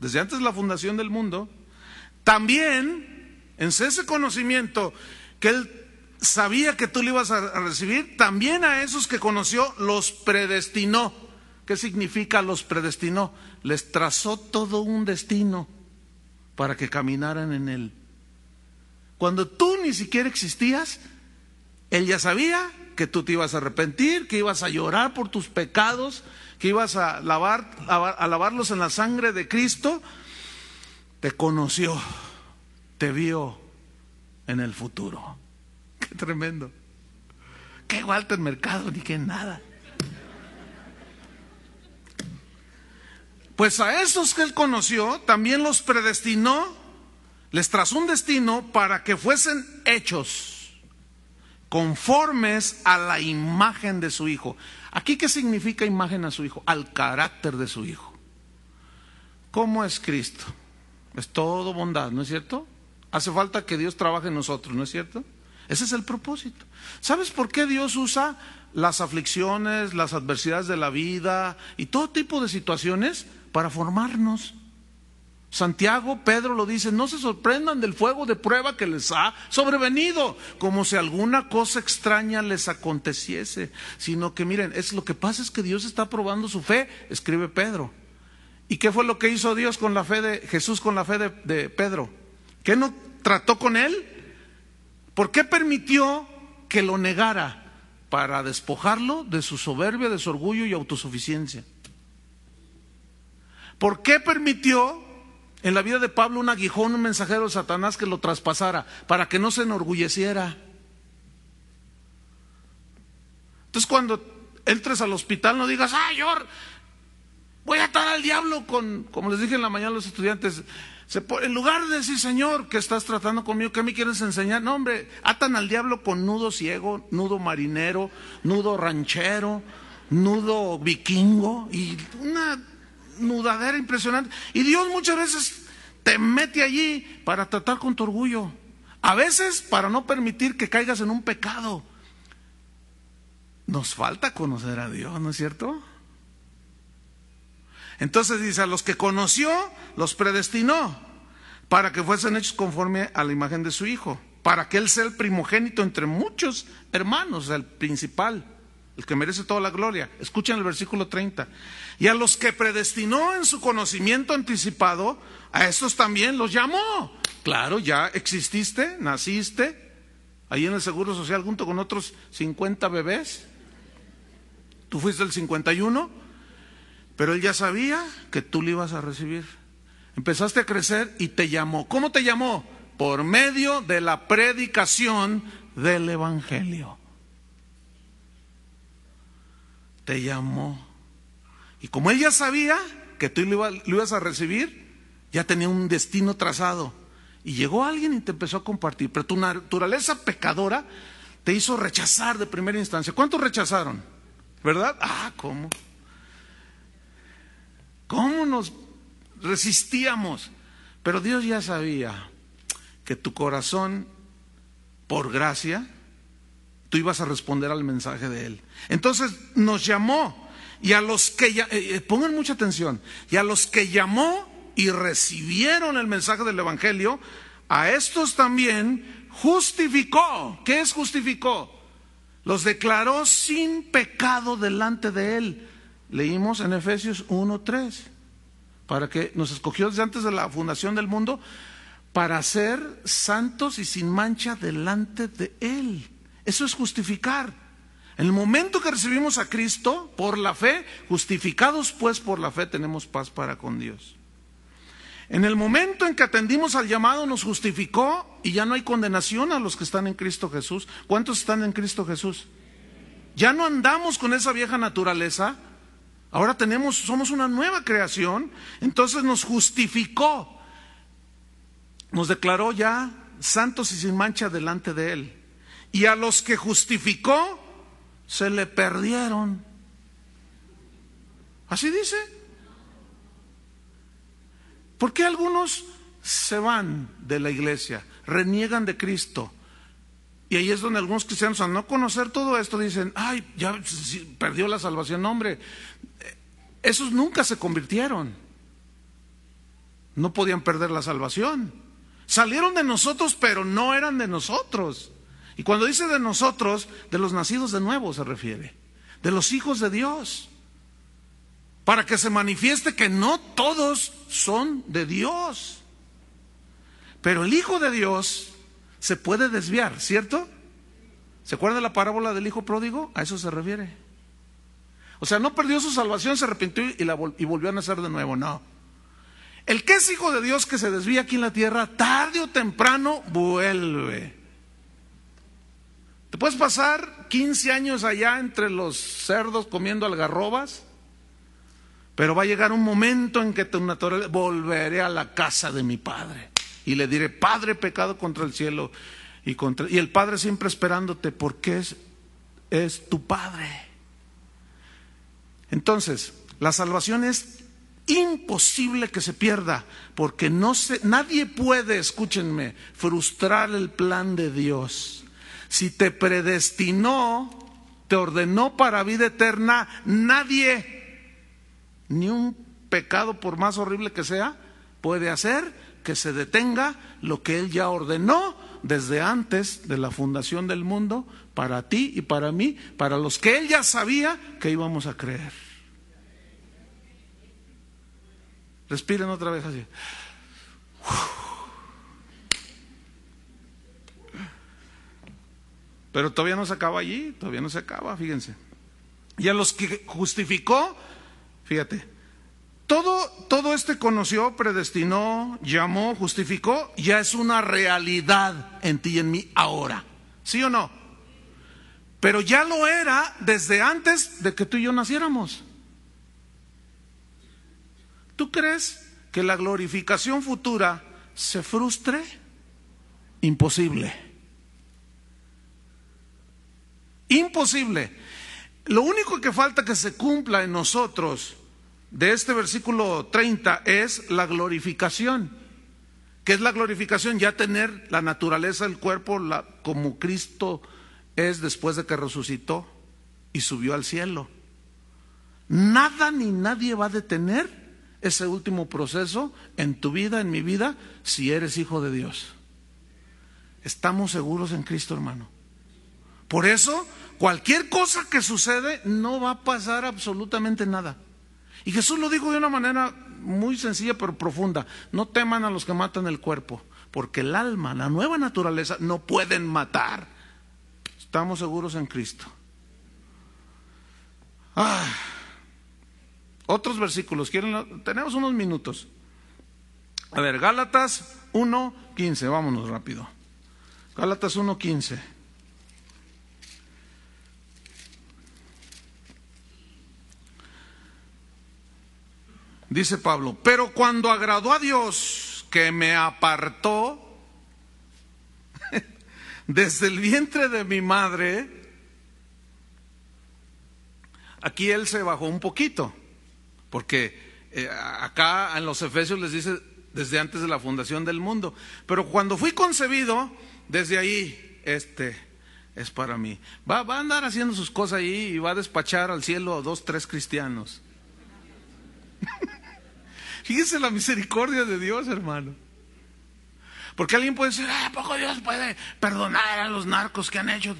desde antes de la fundación del mundo, también en ese conocimiento que él sabía que tú le ibas a recibir, también a esos que conoció los predestinó. ¿Qué significa los predestinó? Les trazó todo un destino para que caminaran en él. Cuando tú ni siquiera existías, él ya sabía que tú te ibas a arrepentir, que ibas a llorar por tus pecados, que ibas a, lavar, a lavarlos en la sangre de Cristo, te conoció, te vio en el futuro. Qué tremendo. Qué el Mercado, ni qué nada. Pues a esos que él conoció, también los predestinó, les trazó un destino para que fuesen hechos conformes a la imagen de su Hijo. ¿Aquí qué significa imagen a su Hijo? Al carácter de su Hijo. ¿Cómo es Cristo? Es todo bondad, ¿no es cierto? Hace falta que Dios trabaje en nosotros, ¿no es cierto? Ese es el propósito. ¿Sabes por qué Dios usa las aflicciones, las adversidades de la vida y todo tipo de situaciones para formarnos? Santiago, Pedro lo dice, no se sorprendan del fuego de prueba que les ha sobrevenido, como si alguna cosa extraña les aconteciese, sino que miren, es lo que pasa es que Dios está probando su fe, escribe Pedro. ¿Y qué fue lo que hizo Dios con la fe de Jesús con la fe de, de Pedro? ¿Qué no trató con él? ¿Por qué permitió que lo negara? Para despojarlo de su soberbia, de su orgullo y autosuficiencia. ¿Por qué permitió en la vida de Pablo un aguijón, un mensajero de Satanás que lo traspasara, para que no se enorgulleciera. Entonces cuando entres al hospital no digas, ay, ah, yo voy a atar al diablo con, como les dije en la mañana los estudiantes, se, en lugar de decir, Señor, que estás tratando conmigo, que me quieres enseñar, no, hombre, atan al diablo con nudo ciego, nudo marinero, nudo ranchero, nudo vikingo y una nudadera impresionante. Y Dios muchas veces te mete allí para tratar con tu orgullo. A veces para no permitir que caigas en un pecado. Nos falta conocer a Dios, ¿no es cierto? Entonces dice, a los que conoció, los predestinó para que fuesen hechos conforme a la imagen de su Hijo, para que Él sea el primogénito entre muchos hermanos, el principal el que merece toda la gloria. Escuchen el versículo 30. Y a los que predestinó en su conocimiento anticipado, a estos también los llamó. Claro, ya exististe, naciste, ahí en el Seguro Social junto con otros 50 bebés. Tú fuiste el 51, pero él ya sabía que tú le ibas a recibir. Empezaste a crecer y te llamó. ¿Cómo te llamó? Por medio de la predicación del Evangelio te llamó. Y como él ya sabía que tú lo, ibas a recibir, ya tenía un destino trazado. Y llegó alguien y te empezó a compartir. Pero tu naturaleza pecadora te hizo rechazar de primera instancia. ¿Cuántos rechazaron? ¿Verdad? Ah, ¿cómo? ¿Cómo nos resistíamos? Pero Dios ya sabía que tu corazón, por gracia, tú ibas a responder al mensaje de Él. Entonces nos llamó y a los que, eh, eh, pongan mucha atención, y a los que llamó y recibieron el mensaje del Evangelio, a estos también justificó. ¿Qué es justificó? Los declaró sin pecado delante de Él. Leímos en Efesios 1.3, para que nos escogió desde antes de la fundación del mundo, para ser santos y sin mancha delante de Él. Eso es justificar. En el momento que recibimos a Cristo por la fe, justificados pues por la fe, tenemos paz para con Dios. En el momento en que atendimos al llamado, nos justificó y ya no hay condenación a los que están en Cristo Jesús. ¿Cuántos están en Cristo Jesús? Ya no andamos con esa vieja naturaleza. Ahora tenemos, somos una nueva creación. Entonces nos justificó. Nos declaró ya santos y sin mancha delante de Él y a los que justificó se le perdieron. ¿Así dice? ¿Por qué algunos se van de la iglesia, reniegan de Cristo? Y ahí es donde algunos cristianos, al no conocer todo esto, dicen, ay, ya perdió la salvación. hombre, esos nunca se convirtieron. No podían perder la salvación. Salieron de nosotros, pero no eran de nosotros. Y cuando dice de nosotros, de los nacidos de nuevo se refiere, de los hijos de Dios, para que se manifieste que no todos son de Dios. Pero el Hijo de Dios se puede desviar, ¿cierto? ¿Se acuerda la parábola del Hijo pródigo? A eso se refiere. O sea, no perdió su salvación, se arrepintió y, y volvió a nacer de nuevo, no. El que es hijo de Dios que se desvía aquí en la tierra, tarde o temprano vuelve. Te puedes pasar 15 años allá entre los cerdos comiendo algarrobas, pero va a llegar un momento en que tu volveré a la casa de mi padre y le diré, Padre, pecado contra el cielo y contra y el padre siempre esperándote porque es es tu padre. Entonces, la salvación es imposible que se pierda, porque no se, nadie puede, escúchenme, frustrar el plan de Dios. Si te predestinó, te ordenó para vida eterna, nadie, ni un pecado por más horrible que sea, puede hacer que se detenga lo que Él ya ordenó desde antes de la fundación del mundo, para ti y para mí, para los que Él ya sabía que íbamos a creer. Respiren otra vez así. Pero todavía no se acaba allí, todavía no se acaba, fíjense. Y a los que justificó, fíjate, todo, todo este conoció, predestinó, llamó, justificó, ya es una realidad en ti y en mí ahora. ¿Sí o no? Pero ya lo era desde antes de que tú y yo naciéramos. ¿Tú crees que la glorificación futura se frustre? Imposible. Imposible. Lo único que falta que se cumpla en nosotros de este versículo 30 es la glorificación. ¿Qué es la glorificación? Ya tener la naturaleza del cuerpo como Cristo es después de que resucitó y subió al cielo. Nada ni nadie va a detener ese último proceso en tu vida, en mi vida, si eres hijo de Dios. Estamos seguros en Cristo, hermano. Por eso, cualquier cosa que sucede, no va a pasar absolutamente nada. Y Jesús lo dijo de una manera muy sencilla pero profunda. No teman a los que matan el cuerpo, porque el alma, la nueva naturaleza, no pueden matar. Estamos seguros en Cristo. Ah, otros versículos, ¿quieren? Tenemos unos minutos. A ver, Gálatas 1.15, vámonos rápido. Gálatas 1.15. Dice Pablo, pero cuando agradó a Dios que me apartó desde el vientre de mi madre, aquí él se bajó un poquito, porque eh, acá en los Efesios les dice desde antes de la fundación del mundo, pero cuando fui concebido, desde ahí, este es para mí. Va, va a andar haciendo sus cosas ahí y va a despachar al cielo a dos, tres cristianos. Fíjense la misericordia de Dios, hermano. Porque alguien puede decir, ¿a poco Dios puede perdonar a los narcos que han hecho?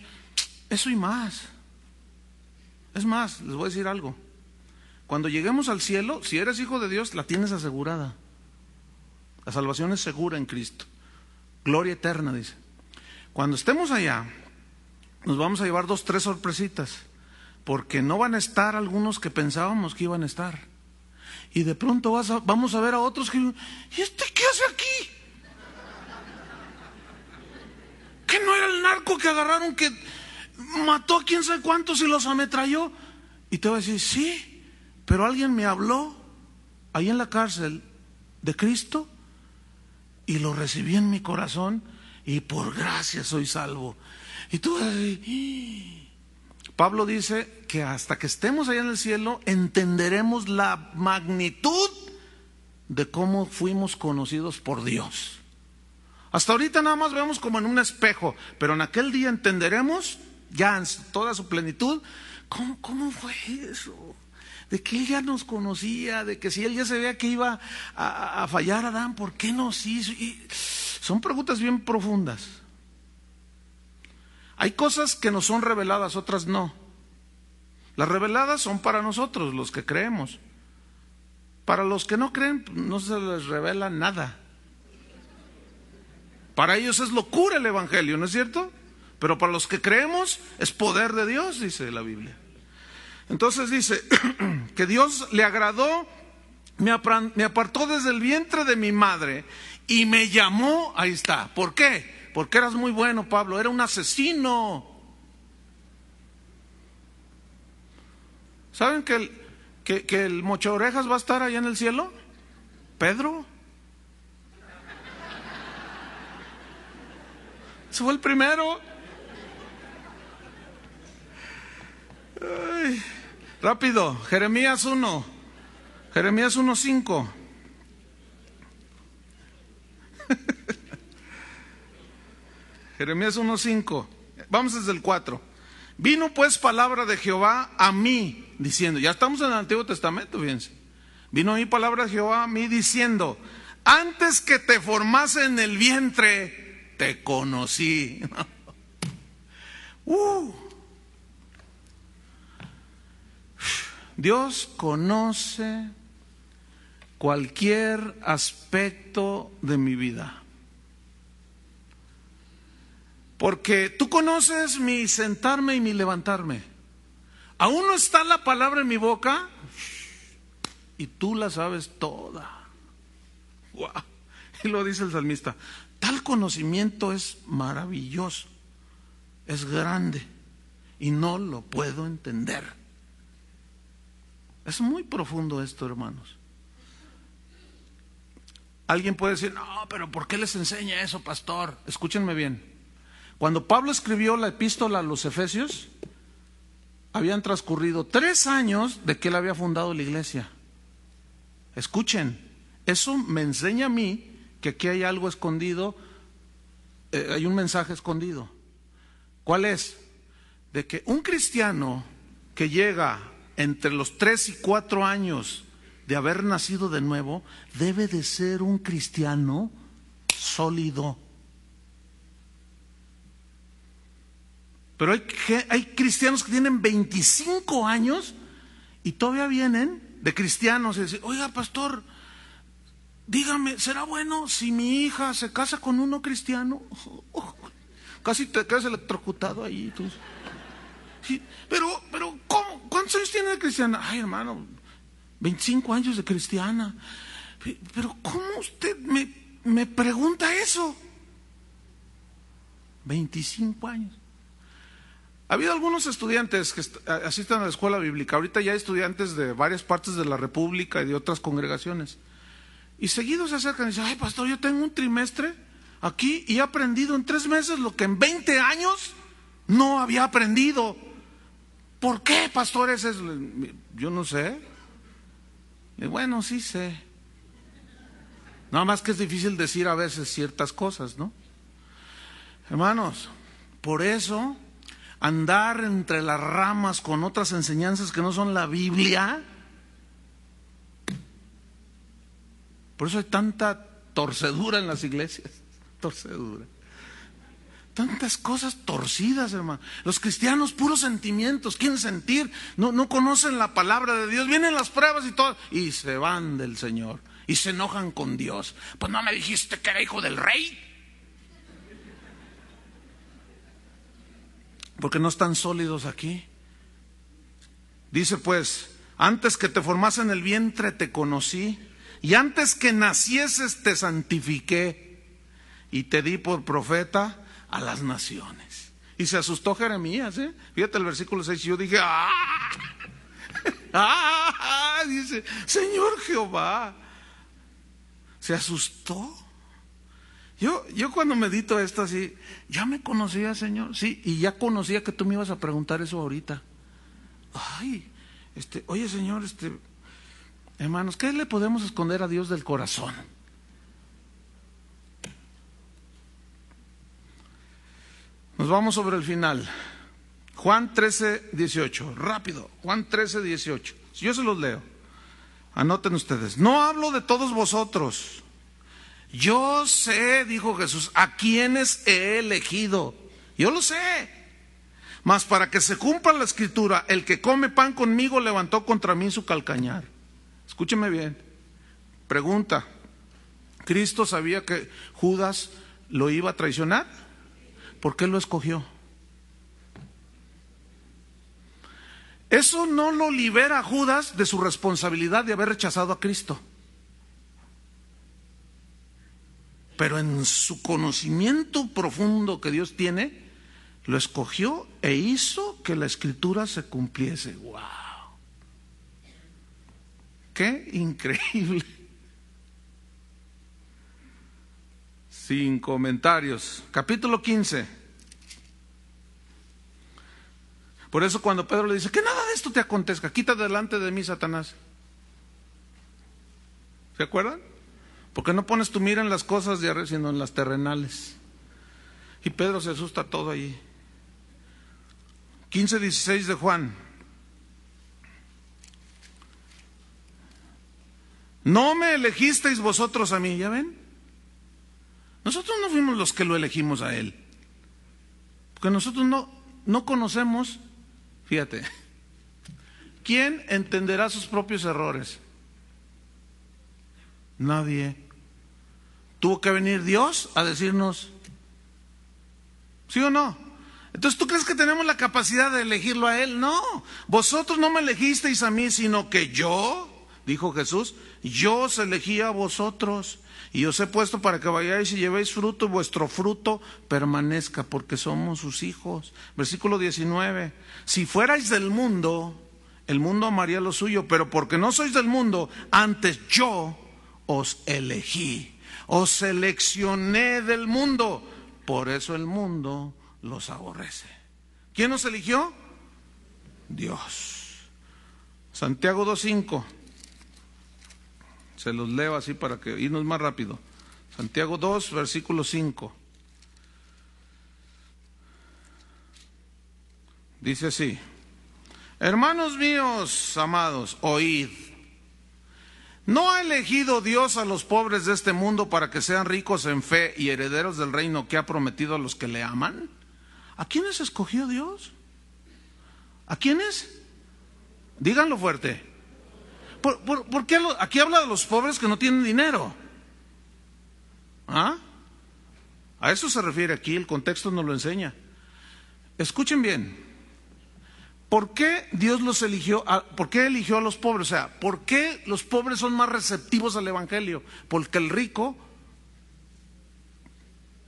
Eso y más. Es más, les voy a decir algo. Cuando lleguemos al cielo, si eres hijo de Dios, la tienes asegurada. La salvación es segura en Cristo. Gloria eterna, dice. Cuando estemos allá, nos vamos a llevar dos, tres sorpresitas, porque no van a estar algunos que pensábamos que iban a estar. Y de pronto vas vamos a ver a otros que... ¿Y este qué hace aquí? ¿Que no era el narco que agarraron que mató a quién sabe cuántos y los ametralló? Y te vas a decir, sí, pero alguien me habló ahí en la cárcel de Cristo y lo recibí en mi corazón y por gracia soy salvo. Y tú vas a decir... Pablo dice que hasta que estemos allá en el cielo entenderemos la magnitud de cómo fuimos conocidos por Dios. Hasta ahorita nada más vemos como en un espejo, pero en aquel día entenderemos ya en toda su plenitud cómo, cómo fue eso de que él ya nos conocía, de que si él ya se veía que iba a, fallar a Adán, ¿por qué nos hizo? son preguntas bien profundas. Hay cosas que nos son reveladas, otras no. Las reveladas son para nosotros, los que creemos. Para los que no creen, pues, no se les revela nada. Para ellos es locura el Evangelio, ¿no es cierto? Pero para los que creemos es poder de Dios, dice la Biblia. Entonces dice que Dios le agradó, me apartó desde el vientre de mi madre y me llamó, ahí está. ¿Por qué? Porque eras muy bueno, Pablo, era un asesino. ¿Saben que el, que, el orejas va a estar allá en el cielo? Pedro. ¡Ese fue el primero. rápido, Jeremías 1. Jeremías 1.5. Jeremías 1.5. Vamos desde el 4. Vino pues palabra de Jehová a mí, diciendo, ya estamos en el Antiguo Testamento, fíjense. Vino mi palabra de Jehová a mí diciendo, antes que te formase en el vientre, te conocí. Uh. Dios conoce cualquier aspecto de mi vida. Porque tú conoces mi sentarme y mi levantarme. Aún no está la palabra en mi boca y tú la sabes toda. Y lo dice el salmista. Tal conocimiento es maravilloso, es grande y no lo puedo entender. Es muy profundo esto, hermanos. Alguien puede decir, no, pero ¿por qué les enseña eso, pastor? Escúchenme bien. Cuando Pablo escribió la epístola a los Efesios, habían transcurrido tres años de que él había fundado la iglesia. Escuchen, eso me enseña a mí que aquí hay algo escondido, eh, hay un mensaje escondido. ¿Cuál es? De que un cristiano que llega entre los tres y cuatro años de haber nacido de nuevo, debe de ser un cristiano sólido, Pero hay, cristianos que tienen 25 años y todavía vienen de cristianos y dicen, oiga, pastor, dígame, ¿será bueno si mi hija se casa con uno cristiano? Oh, casi te quedas electrocutado ahí. pero, pero, ¿cómo? ¿Cuántos años tiene de cristiana? Ay, hermano, 25 años de cristiana. Pero, ¿cómo usted me, me pregunta eso? 25 años. Ha habido algunos estudiantes que asisten a la escuela bíblica. Ahorita ya hay estudiantes de varias partes de la República y de otras congregaciones. Y seguidos se acercan y dicen, ay pastor, yo tengo un trimestre aquí y he aprendido en tres meses lo que en 20 años no había aprendido. ¿Por qué, pastores? Es... Yo no sé. Y bueno, sí sé. Nada más que es difícil decir a veces ciertas cosas, ¿no? Hermanos, por eso andar entre las ramas con otras enseñanzas que no son la Biblia. Por eso hay tanta torcedura en las iglesias, torcedura. Tantas cosas torcidas, hermano. Los cristianos, puros sentimientos, quieren sentir, no, no conocen la palabra de Dios. Vienen las pruebas y todo, y se van del Señor. Y se enojan con Dios. Pues no me dijiste que era hijo del rey. porque no están sólidos aquí. Dice pues, antes que te formas en el vientre te conocí, y antes que nacieses te santifiqué, y te di por profeta a las naciones. Y se asustó Jeremías, ¿eh? Fíjate el versículo 6, y yo dije, ah, ah, ¡ah! ¡ah! Dice, Señor Jehová, se asustó. Yo, yo cuando medito esto así, ya me conocía, Señor, sí, y ya conocía que tú me ibas a preguntar eso ahorita. Ay, este, oye, Señor, este, hermanos, ¿qué le podemos esconder a Dios del corazón? Nos vamos sobre el final. Juan 13, 18. Rápido, Juan 13, 18. Yo se los leo. Anoten ustedes. No hablo de todos vosotros yo sé, dijo Jesús, a quienes he elegido. Yo lo sé. Mas para que se cumpla la escritura, el que come pan conmigo levantó contra mí su calcañar. Escúcheme bien. Pregunta. ¿Cristo sabía que Judas lo iba a traicionar? ¿Por qué lo escogió? Eso no lo libera a Judas de su responsabilidad de haber rechazado a Cristo. pero en su conocimiento profundo que Dios tiene, lo escogió e hizo que la escritura se cumpliese. ¡Wow! ¡Qué increíble! Sin comentarios. Capítulo 15. Por eso cuando Pedro le dice, que nada de esto te acontezca, quita delante de mí, Satanás. ¿Se acuerdan? Porque no pones tu mira en las cosas de arriba, sino en las terrenales. Y Pedro se asusta todo allí. 15, 16 de Juan. No me elegisteis vosotros a mí, ¿ya ven? Nosotros no fuimos los que lo elegimos a él. Porque nosotros no, no conocemos, fíjate, ¿quién entenderá sus propios errores? Nadie tuvo que venir Dios a decirnos, ¿sí o no? Entonces, ¿tú crees que tenemos la capacidad de elegirlo a Él? No, vosotros no me elegisteis a mí, sino que yo, dijo Jesús, yo os elegí a vosotros y os he puesto para que vayáis y llevéis fruto y vuestro fruto permanezca, porque somos sus hijos. Versículo 19, si fuerais del mundo, el mundo amaría lo suyo, pero porque no sois del mundo, antes yo os elegí os seleccioné del mundo, por eso el mundo los aborrece. ¿Quién nos eligió? Dios. Santiago 2.5. Se los leo así para que irnos más rápido. Santiago 2, versículo 5. Dice así, hermanos míos amados, oíd ¿No ha elegido Dios a los pobres de este mundo para que sean ricos en fe y herederos del reino que ha prometido a los que le aman? ¿A quiénes escogió Dios? ¿A quiénes? Díganlo fuerte. ¿Por, qué aquí habla de los pobres que no tienen dinero? ¿Ah? A eso se refiere aquí, el contexto nos lo enseña. Escuchen bien, ¿por qué Dios los eligió? ¿Por qué eligió a los pobres? O sea, ¿por qué los pobres son más receptivos al Evangelio? Porque el rico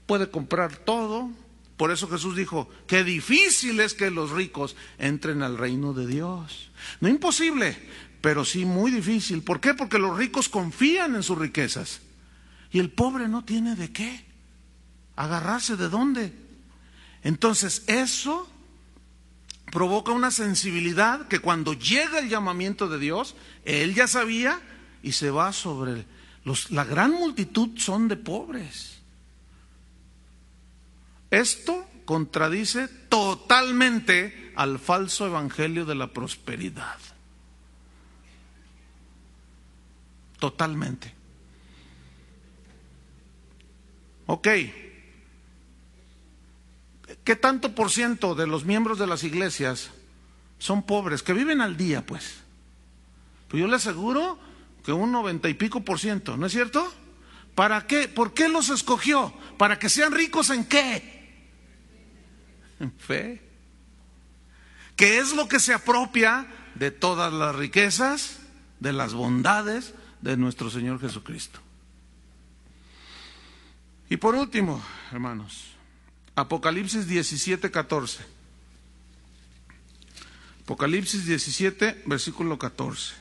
puede comprar todo. Por eso Jesús dijo, ¡Qué difícil es que los ricos entren al reino de Dios. No imposible, pero sí muy difícil. ¿Por qué? Porque los ricos confían en sus riquezas. Y el pobre no tiene de qué. Agarrarse de dónde. Entonces, eso provoca una sensibilidad que cuando llega el llamamiento de Dios, él ya sabía y se va sobre los, la gran multitud son de pobres. Esto contradice totalmente al falso evangelio de la prosperidad. Totalmente. Ok. ¿Qué tanto por ciento de los miembros de las iglesias son pobres, que viven al día, pues? Pues yo le aseguro que un noventa y pico por ciento, ¿no es cierto? ¿Para qué? ¿Por qué los escogió? ¿Para que sean ricos en qué? En fe. ¿Qué es lo que se apropia de todas las riquezas, de las bondades de nuestro Señor Jesucristo? Y por último, hermanos, Apocalipsis 17, 14. Apocalipsis 17, versículo 14.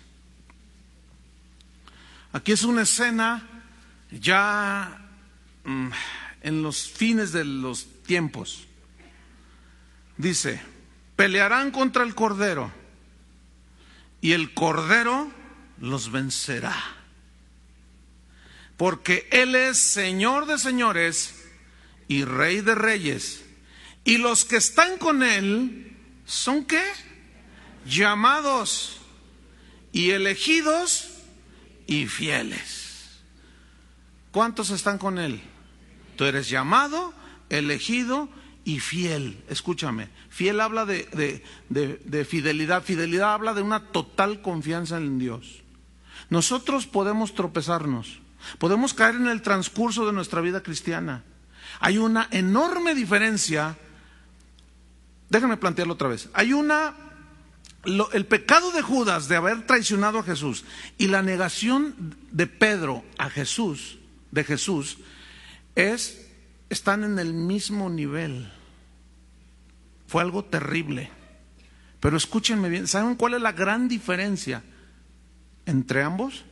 Aquí es una escena ya mm, en los fines de los tiempos. Dice, pelearán contra el Cordero y el Cordero los vencerá. Porque Él es Señor de señores y Rey de Reyes. Y los que están con él son qué? Llamados y elegidos y fieles. ¿Cuántos están con él? Tú eres llamado, elegido y fiel. Escúchame, fiel habla de, de fidelidad. Fidelidad habla de una total confianza en Dios. Nosotros podemos tropezarnos, podemos caer en el transcurso de nuestra vida cristiana. Hay una enorme diferencia. déjenme plantearlo otra vez. Hay una... el pecado de Judas de haber traicionado a Jesús y la negación de Pedro a Jesús, de Jesús, es, están en el mismo nivel. Fue algo terrible. Pero escúchenme bien, ¿saben cuál es la gran diferencia entre ambos?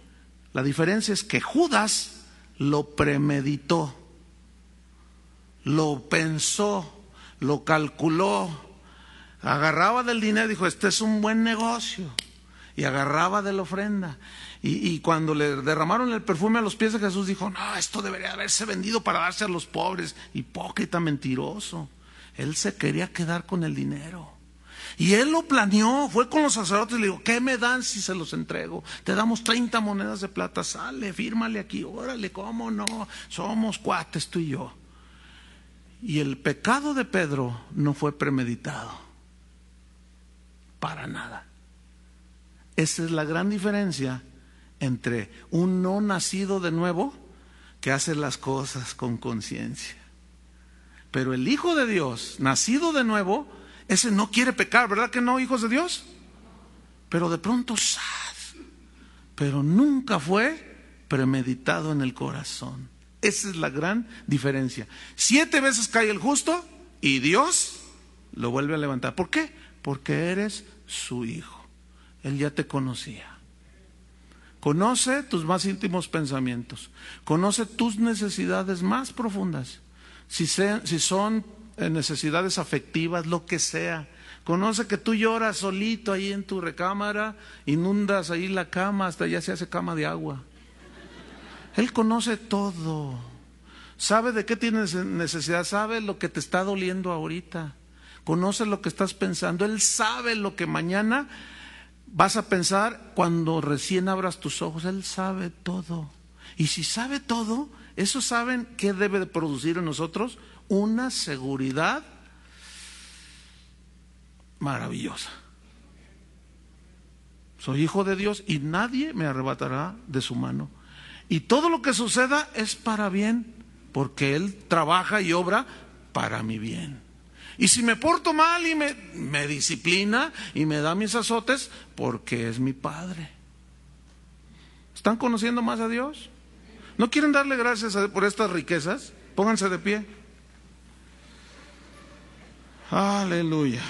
La diferencia es que Judas lo premeditó lo pensó, lo calculó, agarraba del dinero, dijo, este es un buen negocio, y agarraba de la ofrenda. Y, cuando le derramaron el perfume a los pies de Jesús, dijo, no, esto debería haberse vendido para darse a los pobres, hipócrita, mentiroso. Él se quería quedar con el dinero. Y él lo planeó, fue con los sacerdotes y le dijo, ¿qué me dan si se los entrego? Te damos 30 monedas de plata, sale, fírmale aquí, órale, ¿cómo no? Somos cuates tú y yo. Y el pecado de Pedro no fue premeditado. Para nada. Esa es la gran diferencia entre un no nacido de nuevo que hace las cosas con conciencia. Pero el Hijo de Dios, nacido de nuevo, ese no quiere pecar, ¿verdad que no, hijos de Dios? Pero de pronto, sad, pero nunca fue premeditado en el corazón. Esa es la gran diferencia. Siete veces cae el justo y Dios lo vuelve a levantar. ¿Por qué? Porque eres su hijo. Él ya te conocía. Conoce tus más íntimos pensamientos. Conoce tus necesidades más profundas. Si, si son eh, necesidades afectivas, lo que sea. Conoce que tú lloras solito ahí en tu recámara, inundas ahí la cama, hasta ya se hace cama de agua. Él conoce todo. Sabe de qué tienes necesidad, sabe lo que te está doliendo ahorita, conoce lo que estás pensando, Él sabe lo que mañana vas a pensar cuando recién abras tus ojos, Él sabe todo. Y si sabe todo, eso saben que debe producir en nosotros una seguridad maravillosa. Soy hijo de Dios y nadie me arrebatará de su mano. Y todo lo que suceda es para bien, porque Él trabaja y obra para mi bien. Y si me porto mal y me, me disciplina y me da mis azotes, porque es mi Padre. ¿Están conociendo más a Dios? ¿No quieren darle gracias por estas riquezas? Pónganse de pie. Aleluya.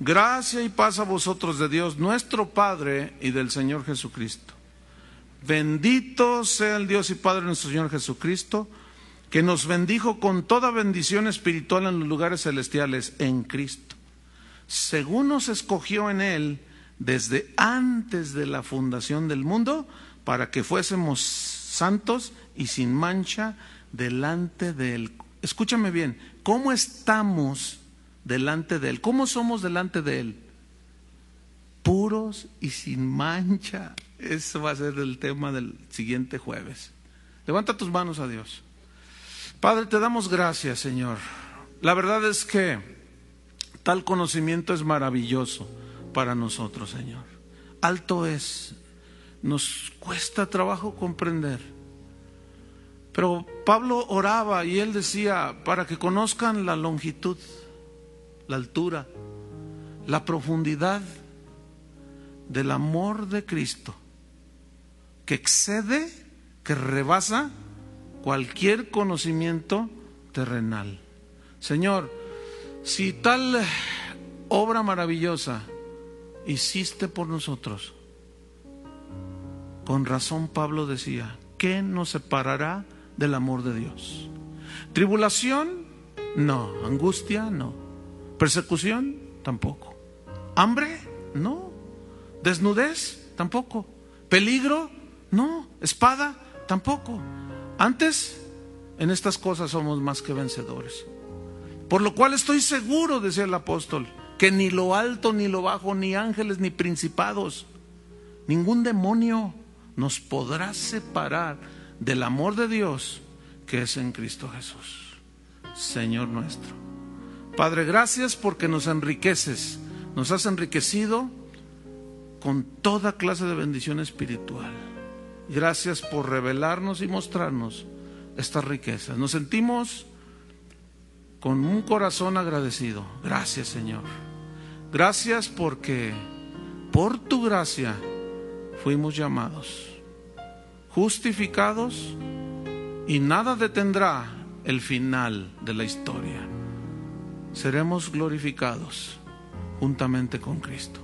Gracia y paz a vosotros de Dios, nuestro Padre y del Señor Jesucristo. Bendito sea el Dios y Padre nuestro Señor Jesucristo, que nos bendijo con toda bendición espiritual en los lugares celestiales en Cristo, según nos escogió en Él desde antes de la fundación del mundo, para que fuésemos santos y sin mancha delante de Él. Escúchame bien, ¿cómo estamos delante de Él. ¿Cómo somos delante de Él? Puros y sin mancha. Eso va a ser el tema del siguiente jueves. Levanta tus manos a Dios. Padre, te damos gracias, Señor. La verdad es que tal conocimiento es maravilloso para nosotros, Señor. Alto es. Nos cuesta trabajo comprender. Pero Pablo oraba y él decía, para que conozcan la longitud la altura, la profundidad del amor de Cristo, que excede, que rebasa cualquier conocimiento terrenal. Señor, si tal obra maravillosa hiciste por nosotros, con razón Pablo decía, ¿qué nos separará del amor de Dios? ¿Tribulación? No. ¿Angustia? No Persecución, tampoco. Hambre, no. Desnudez, tampoco. Peligro, no. Espada, tampoco. Antes, en estas cosas somos más que vencedores. Por lo cual estoy seguro, decía el apóstol, que ni lo alto, ni lo bajo, ni ángeles, ni principados, ningún demonio nos podrá separar del amor de Dios que es en Cristo Jesús, Señor nuestro. Padre, gracias porque nos enriqueces, nos has enriquecido con toda clase de bendición espiritual. Gracias por revelarnos y mostrarnos estas riquezas. Nos sentimos con un corazón agradecido. Gracias Señor. Gracias porque por tu gracia fuimos llamados, justificados y nada detendrá el final de la historia seremos glorificados juntamente con Cristo.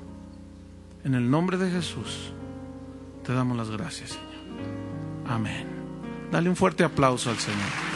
En el nombre de Jesús, te damos las gracias, Señor. Amén. Dale un fuerte aplauso al Señor.